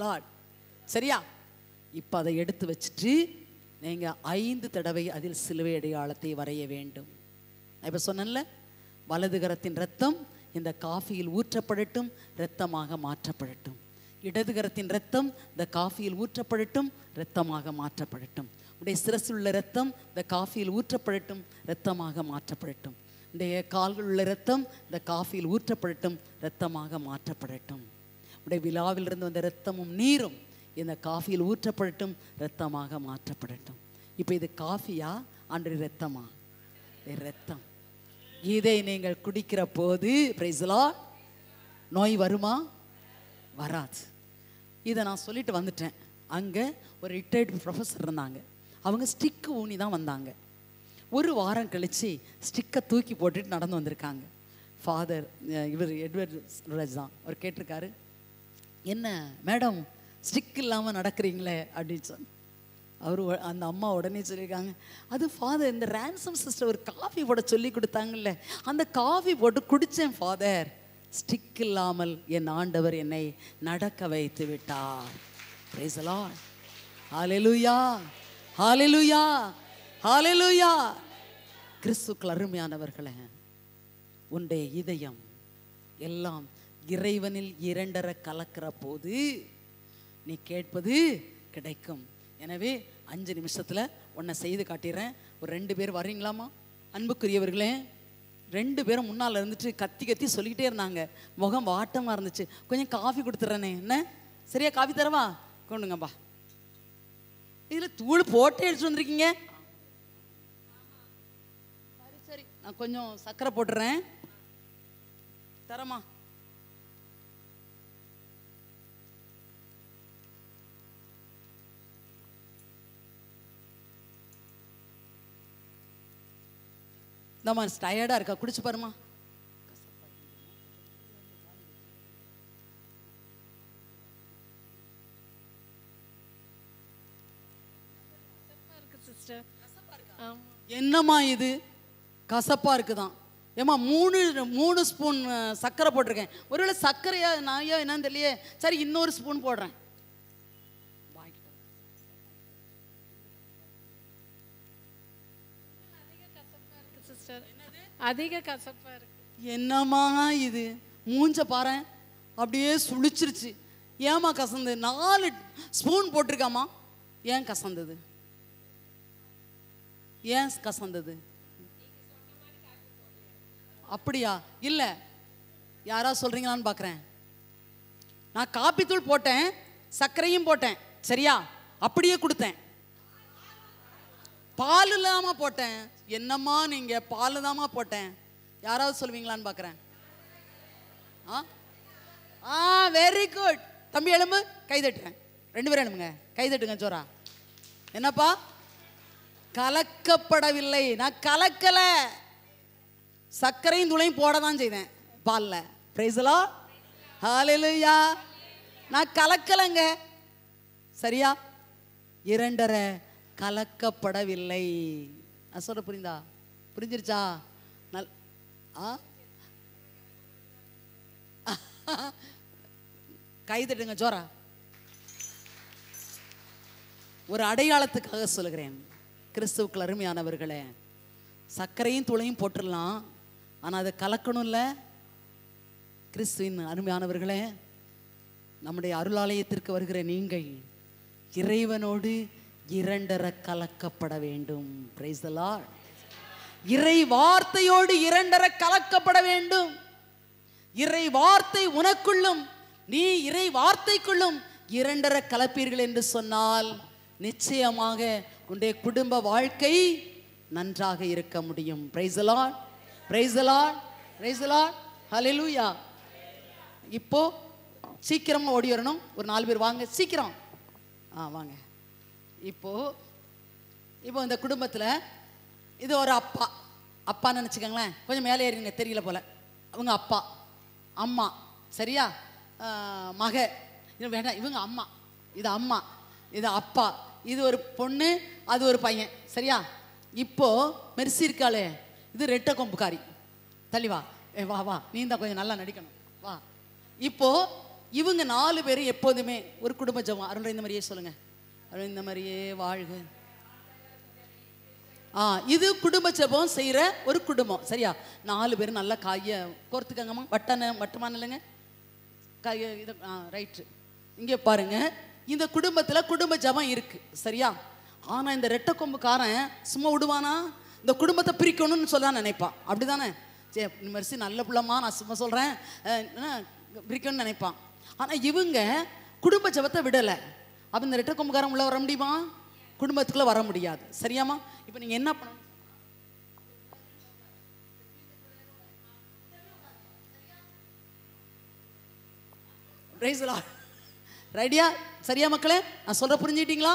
சரியா இப்போ அதை எடுத்து வச்சுட்டு நீங்கள் ஐந்து தடவை அதில் சிலுவை அடையாளத்தை வரைய வேண்டும் இப்ப இப்போ சொன்னேன்ல வலதுகரத்தின் ரத்தம் இந்த காஃபியில் ஊற்றப்படட்டும் இரத்தமாக மாற்றப்படட்டும் இடதுகரத்தின் ரத்தம் இந்த காஃபியில் ஊற்றப்படட்டும் இரத்தமாக மாற்றப்படட்டும் உடைய சிரசுள்ள ரத்தம் இந்த காஃபியில் ஊற்றப்படட்டும் இரத்தமாக மாற்றப்படட்டும் உடைய கால்கள் உள்ள ரத்தம் இந்த காஃபியில் ஊற்றப்படட்டும் இரத்தமாக மாற்றப்படட்டும் உடைய விழாவிலிருந்து வந்த ரத்தமும் நீரும் இந்த காஃபியில் ஊற்றப்படட்டும் இரத்தமாக மாற்றப்படட்டும் இப்போ இது காஃபியா அன்று இரத்தமா இரத்தம் இதை நீங்கள் குடிக்கிற போது பிரைஸ்லா நோய் வருமா வராது இதை நான் சொல்லிட்டு வந்துட்டேன் அங்கே ஒரு ரிட்டையர்டு ப்ரொஃபஸர் இருந்தாங்க அவங்க ஸ்டிக்கு ஊனி தான் வந்தாங்க ஒரு வாரம் கழித்து ஸ்டிக்கை தூக்கி போட்டுட்டு நடந்து வந்திருக்காங்க ஃபாதர் இவர் எட்வர்ட் ராஜ் தான் அவர் கேட்டிருக்காரு என்ன மேடம் ஸ்டிக் இல்லாமல் நடக்கிறீங்களே அப்படின்னு சொன்ன அவர் அந்த அம்மா உடனே சொல்லியிருக்காங்க அது ஃபாதர் இந்த ரேன்சம் சிஸ்டர் ஒரு காஃபி போட சொல்லி கொடுத்தாங்கல்ல அந்த காஃபி போட்டு குடித்தேன் ஃபாதர் ஸ்டிக் இல்லாமல் என் ஆண்டவர் என்னை நடக்க வைத்து விட்டார் ஹாலெலுயா ஹாலெலுயா ஹாலெலுயா கிறிஸ்துக்கள் அருமையானவர்களே உன்னுடைய இதயம் எல்லாம் இறைவனில் இரண்டர கலக்கிற போது நீ கேட்பது கிடைக்கும் எனவே அஞ்சு நிமிஷத்தில் உன்னை செய்து காட்டிடுறேன் ஒரு ரெண்டு பேர் வரீங்களாமா அன்புக்குரியவர்களே ரெண்டு பேரும் முன்னால் இருந்துட்டு கத்தி கத்தி சொல்லிக்கிட்டே இருந்தாங்க முகம் வாட்டமாக இருந்துச்சு கொஞ்சம் காஃபி கொடுத்துட்றனே என்ன சரியா காஃபி தரவா கொண்டுங்கப்பா இதில் தூள் போட்டு எடுத்துட்டு வந்திருக்கீங்க சரி சரி நான் கொஞ்சம் சர்க்கரை போட்டுறேன் தரமா இந்தம்மா டயர்டாக இருக்கா குடிச்சு பாருமா என்னம்மா இது கசப்பாக இருக்குதான் ஏம்மா மூணு மூணு ஸ்பூன் சர்க்கரை போட்டிருக்கேன் ஒருவேளை சர்க்கரையா நாயா என்னன்னு தெரியலையே சரி இன்னொரு ஸ்பூன் போடுறேன் அதிக கசப்பா இருக்கு என்னம்மா இது மூஞ்ச பாரு அப்படியே சுழிச்சிருச்சு ஏமா கசந்து நாலு ஸ்பூன் போட்டிருக்காமா ஏன் கசந்தது ஏன் கசந்தது அப்படியா இல்லை யாரா சொல்றீங்களான்னு பார்க்குறேன் நான் காப்பித்தூள் போட்டேன் சர்க்கரையும் போட்டேன் சரியா அப்படியே கொடுத்தேன் பால் இல்லாமல் போட்டேன் என்னம்மா நீங்கள் பால் தாம்மா போட்டேன் யாராவது சொல்லுவீங்களான்னு பார்க்குறேன் ஆ ஆ வெரி குட் தம்பி எலும்பு கைதட்டுறேன் ரெண்டு பேரும் எலும்புங்க கைதட்டுங்க ஜோரா என்னப்பா கலக்கப்படவில்லை நான் கலக்கலை சர்க்கரையும் துளையும் போட தான் செய்தேன் பாலில் பிரைஸ்லா ஹாலிலுயா நான் கலக்கலைங்க சரியா இரண்டரை கலக்கப்படவில்லை நான் புரிந்தா புரிஞ்சிருச்சா நல் ஆ கை தட்டுங்க ஜோரா ஒரு அடையாளத்துக்காக சொல்கிறேன் கிறிஸ்துவுக்குள் அருமையானவர்களே சர்க்கரையும் துளையும் போட்டுடலாம் ஆனால் அதை கலக்கணும் இல்லை கிறிஸ்துவின் அருமையானவர்களே நம்முடைய அருளாலயத்திற்கு வருகிற நீங்கள் இறைவனோடு இரண்டரை கலக்கப்பட வேண்டும் பிரைஸ் இறை வார்த்தையோடு இரண்டரை கலக்கப்பட வேண்டும் இறை வார்த்தை உனக்குள்ளும் நீ இறை வார்த்தைக்குள்ளும் இரண்டரை கலப்பீர்கள் என்று சொன்னால் நிச்சயமாக உன்னுடைய குடும்ப வாழ்க்கை நன்றாக இருக்க முடியும் பிரைசலால் பிரைசலால் பிரைசலால் ஹலெலூயா இப்போ சீக்கிரமாக ஓடி வரணும் ஒரு நாலு பேர் வாங்க சீக்கிரம் ஆ வாங்க இப்போது இப்போ இந்த குடும்பத்தில் இது ஒரு அப்பா அப்பான்னு நினச்சிக்கோங்களேன் கொஞ்சம் மேலே ஏறிங்க தெரியல போல அவங்க அப்பா அம்மா சரியா மக இது வேண்டாம் இவங்க அம்மா இது அம்மா இது அப்பா இது ஒரு பொண்ணு அது ஒரு பையன் சரியா இப்போது மெர்சி இருக்காளே இது ரெட்டை கொம்புக்காரி தள்ளி வா ஏ வா வா நீ தான் கொஞ்சம் நல்லா நடிக்கணும் வா இப்போது இவங்க நாலு பேரும் எப்போதுமே ஒரு குடும்ப ஜபம் அருள் இந்த மாதிரியே சொல்லுங்கள் இந்த மாதிரியே வாழ்க ஆ இது குடும்ப செபம் செய்கிற ஒரு குடும்பம் சரியா நாலு பேர் நல்லா காயை கோர்த்துக்கங்கம்மா வட்டான வட்டமான இல்லைங்க காய இது ஆ ரைட்டு இங்கே பாருங்க இந்த குடும்பத்தில் குடும்ப ஜபம் இருக்குது சரியா ஆனால் இந்த ரெட்டை கொம்புக்காரன் சும்மா விடுவானா இந்த குடும்பத்தை பிரிக்கணும்னு சொல்ல நினைப்பான் அப்படி தானே சே மெர்சி நல்ல பிள்ளைமா நான் சும்மா சொல்கிறேன் பிரிக்கணும்னு நினைப்பான் ஆனால் இவங்க குடும்ப ஜபத்தை விடலை அப்போ இந்த ரெட்டை கும்பகாரம் உள்ள வர முடியுமா குடும்பத்துக்குள்ளே வர முடியாது சரியாமா இப்போ நீங்கள் என்ன பண்ணணும் ரெடியா சரியா மக்களே நான் சொல்ற புரிஞ்சுக்கிட்டீங்களா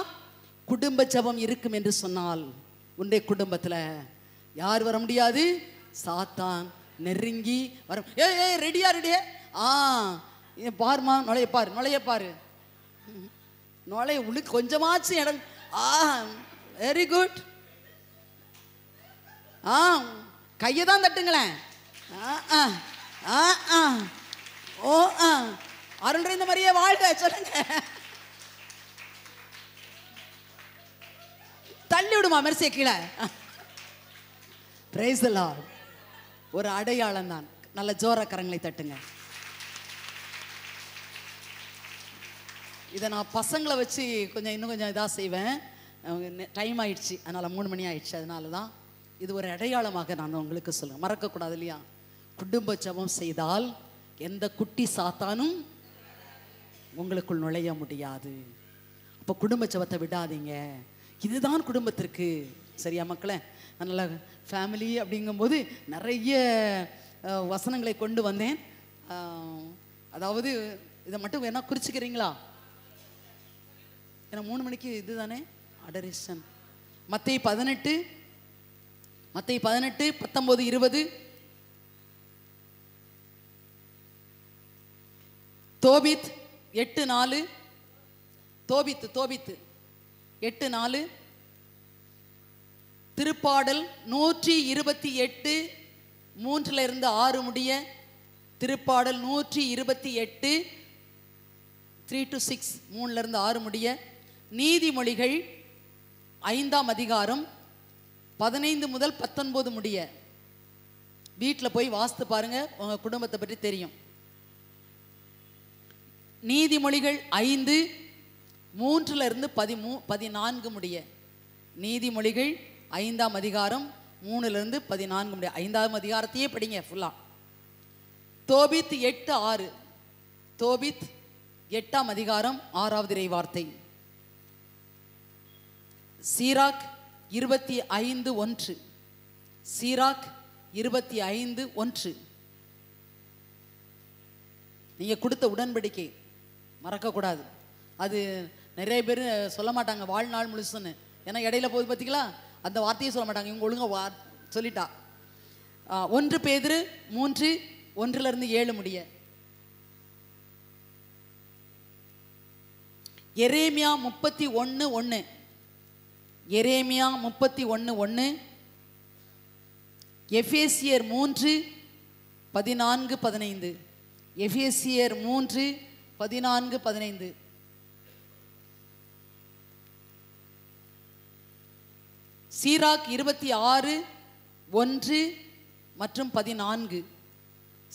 குடும்ப ஜபம் இருக்கும் என்று சொன்னால் உன்னுடைய குடும்பத்தில் யார் வர முடியாது சாத்தான் நெருங்கி வர ஏ ஏ ரெடியா ரெடியா ஆ பாருமா நுழைய பாரு நுழைய பாரு நுழைய உள்ள கொஞ்சமாச்சு இடம் ஆ வெரி குட் ஆ கையை தான் தட்டுங்களேன் ஆ ஆ ஆ ஓ ஆ அருள் இந்த மாதிரியே வாழ்க சொல்லுங்க தள்ளி விடுமா மெர்சிய கீழே பிரைஸ் ஒரு அடையாளம் தான் நல்ல ஜோரக்கரங்களை தட்டுங்க இதை நான் பசங்களை வச்சு கொஞ்சம் இன்னும் கொஞ்சம் இதாக செய்வேன் டைம் ஆயிடுச்சு அதனால் மூணு மணி ஆயிடுச்சு அதனால தான் இது ஒரு அடையாளமாக நான் உங்களுக்கு சொல்லுவேன் மறக்கக்கூடாது இல்லையா குடும்ப ஜபம் செய்தால் எந்த குட்டி சாத்தானும் உங்களுக்குள் நுழைய முடியாது அப்போ குடும்ப ஜபத்தை விடாதீங்க இதுதான் குடும்பத்திற்கு சரியா மக்களே அதனால் ஃபேமிலி அப்படிங்கும்போது நிறைய வசனங்களை கொண்டு வந்தேன் அதாவது இதை மட்டும் வேணால் குறிச்சிக்கிறீங்களா ஏன்னா மூணு மணிக்கு இது தானே அடரேஷன் மத்திய பதினெட்டு மத்திய பதினெட்டு பத்தொம்போது இருபது தோபித் எட்டு நாலு தோபித்து தோபித்து எட்டு நாலு திருப்பாடல் நூற்றி இருபத்தி எட்டு மூன்றில் இருந்து ஆறு முடிய திருப்பாடல் நூற்றி இருபத்தி எட்டு த்ரீ டு சிக்ஸ் மூணுலேருந்து ஆறு முடிய நீதிமொழிகள் ஐந்தாம் அதிகாரம் பதினைந்து முதல் பத்தொன்பது முடிய வீட்டில் போய் வாஸ்து பாருங்க உங்கள் குடும்பத்தை பற்றி தெரியும் நீதிமொழிகள் ஐந்து மூன்றுல இருந்து பதிமூ பதினான்கு முடிய நீதிமொழிகள் ஐந்தாம் அதிகாரம் மூணுலேருந்து பதினான்கு முடிய ஐந்தாம் அதிகாரத்தையே படிங்க ஃபுல்லாக தோபித் எட்டு ஆறு தோபித் எட்டாம் அதிகாரம் ஆறாவது இறை வார்த்தை சீராக் இருபத்தி ஐந்து ஒன்று சீராக் இருபத்தி ஐந்து ஒன்று நீங்கள் கொடுத்த உடன்படிக்கை மறக்கக்கூடாது அது நிறைய பேர் சொல்ல மாட்டாங்க வாழ்நாள் முழுசுன்னு ஏன்னா இடையில போகுது பார்த்தீங்களா அந்த வார்த்தையை சொல்ல மாட்டாங்க இவங்க ஒழுங்கா வா சொல்லிட்டா ஒன்று பேதிரு மூன்று இருந்து ஏழு முடிய எரேமியா முப்பத்தி ஒன்று ஒன்று எரேமியா முப்பத்தி ஒன்று ஒன்று எஃபேசியர் மூன்று பதினான்கு பதினைந்து எஃபேசியர் மூன்று பதினான்கு பதினைந்து சீராக் இருபத்தி ஆறு ஒன்று மற்றும் பதினான்கு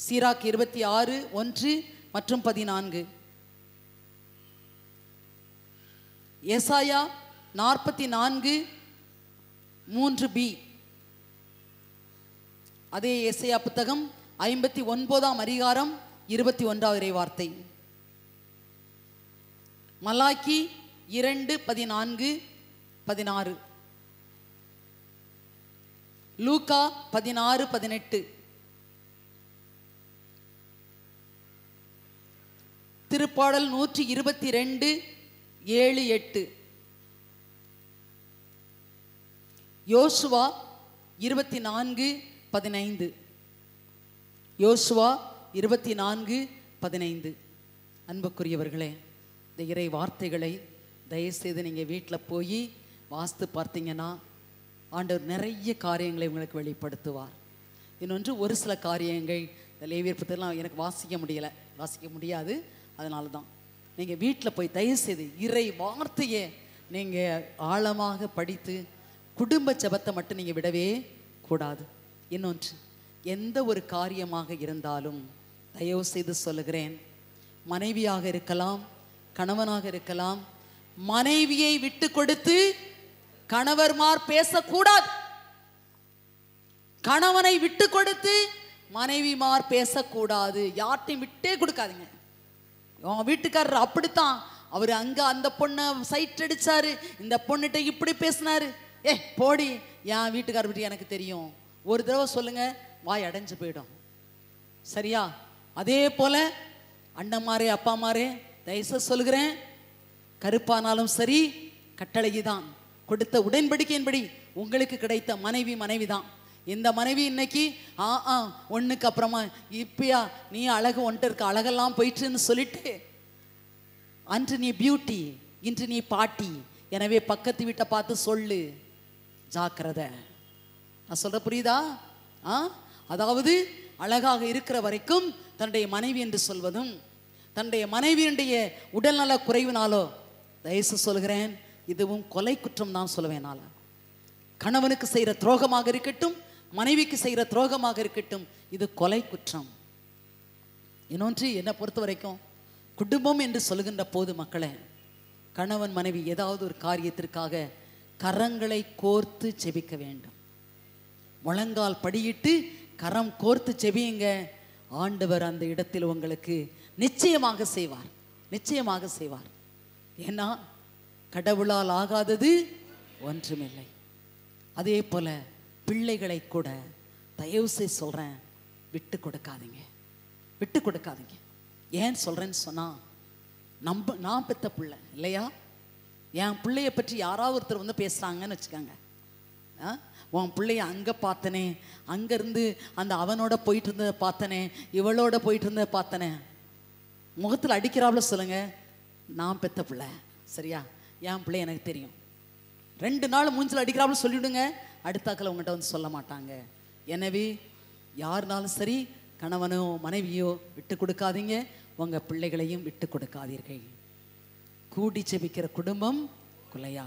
சீராக் இருபத்தி ஆறு ஒன்று மற்றும் பதினான்கு எசாயா நாற்பத்தி நான்கு மூன்று பி அதே இசையா புத்தகம் ஐம்பத்தி ஒன்பதாம் அதிகாரம் இருபத்தி ஒன்றாவது இறை வார்த்தை மலாக்கி இரண்டு பதினான்கு பதினாறு லூகா பதினாறு பதினெட்டு திருப்பாடல் நூற்றி இருபத்தி ரெண்டு ஏழு எட்டு யோசுவா இருபத்தி நான்கு பதினைந்து யோசுவா இருபத்தி நான்கு பதினைந்து அன்புக்குரியவர்களே இந்த இறை வார்த்தைகளை தயவுசெய்து நீங்கள் வீட்டில் போய் வாஸ்து பார்த்தீங்கன்னா ஆண்டவர் நிறைய காரியங்களை உங்களுக்கு வெளிப்படுத்துவார் இன்னொன்று ஒரு சில காரியங்கள் இந்த லேவியர் எனக்கு வாசிக்க முடியலை வாசிக்க முடியாது அதனால தான் நீங்கள் வீட்டில் போய் தயவுசெய்து இறை வார்த்தையை நீங்கள் ஆழமாக படித்து குடும்ப ஜபத்தை மட்டும் நீங்கள் விடவே கூடாது இன்னொன்று எந்த ஒரு காரியமாக இருந்தாலும் தயவு செய்து சொல்லுகிறேன் மனைவியாக இருக்கலாம் கணவனாக இருக்கலாம் மனைவியை விட்டு கொடுத்து கணவர்மார் பேசக்கூடாது கணவனை விட்டு கொடுத்து மனைவிமார் பேசக்கூடாது யார்ட்டையும் விட்டே கொடுக்காதீங்க வீட்டுக்காரர் அப்படித்தான் அவர் அங்க அந்த பொண்ணை சைட் அடிச்சாரு இந்த பொண்ணுகிட்ட இப்படி பேசினாரு ஏ போடி என் வீட்டுக்கார பற்றி எனக்கு தெரியும் ஒரு தடவை சொல்லுங்க வாய் அடைஞ்சு போயிடும் சரியா அதே அண்ணன் மாறு அப்பா மாறு தயசு சொல்கிறேன் கருப்பானாலும் சரி கட்டளை தான் கொடுத்த உடன்படிக்கையின்படி உங்களுக்கு கிடைத்த மனைவி மனைவி தான் இந்த மனைவி இன்னைக்கு ஆ ஆ ஒன்றுக்கு அப்புறமா இப்பயா நீ அழகு ஒன்ட்டு இருக்க அழகெல்லாம் போயிட்டுன்னு சொல்லிட்டு அன்று நீ பியூட்டி இன்று நீ பாட்டி எனவே பக்கத்து வீட்டை பார்த்து சொல்லு ஜாக்கிரத நான் சொல்ற புரியுதா ஆ அதாவது அழகாக இருக்கிற வரைக்கும் தன்னுடைய மனைவி என்று சொல்வதும் தன்னுடைய மனைவியினுடைய உடல்நல குறைவினாலோ தயசு சொல்கிறேன் இதுவும் கொலை குற்றம் தான் சொல்லுவேன் கணவனுக்கு செய்கிற துரோகமாக இருக்கட்டும் மனைவிக்கு செய்கிற துரோகமாக இருக்கட்டும் இது கொலை குற்றம் இன்னொன்று என்னை பொறுத்த வரைக்கும் குடும்பம் என்று சொல்கின்ற போது மக்களை கணவன் மனைவி ஏதாவது ஒரு காரியத்திற்காக கரங்களை கோர்த்து செபிக்க வேண்டும் முழங்கால் படியிட்டு கரம் கோர்த்து செபியுங்க ஆண்டவர் அந்த இடத்தில் உங்களுக்கு நிச்சயமாக செய்வார் நிச்சயமாக செய்வார் ஏன்னா கடவுளால் ஆகாதது ஒன்றுமில்லை அதே போல் பிள்ளைகளை கூட தயவு செய்ய சொல்கிறேன் விட்டு கொடுக்காதீங்க விட்டு கொடுக்காதீங்க ஏன் சொல்கிறேன்னு சொன்னால் நம்ப நான் பெற்ற பிள்ளை இல்லையா என் பிள்ளையை பற்றி யாராவது ஒருத்தர் வந்து பேசுகிறாங்கன்னு வச்சுக்கோங்க ஆ உன் பிள்ளைய அங்கே பார்த்தனே அங்கேருந்து அந்த அவனோட போயிட்டு இருந்ததை பார்த்தனே இவளோட போயிட்டு இருந்ததை பார்த்தனே முகத்தில் அடிக்கிறாப்புல சொல்லுங்க நான் பெத்த பிள்ளை சரியா என் பிள்ளை எனக்கு தெரியும் ரெண்டு நாள் மூஞ்சில் அடிக்கிறாப்புல சொல்லிவிடுங்க அடுத்தாக்கில் உங்கள்கிட்ட வந்து சொல்ல மாட்டாங்க எனவே யாருனாலும் சரி கணவனோ மனைவியோ விட்டு கொடுக்காதீங்க உங்கள் பிள்ளைகளையும் விட்டு கொடுக்காதீர்கள் கூடி செபிக்கிற குடும்பம் குலையா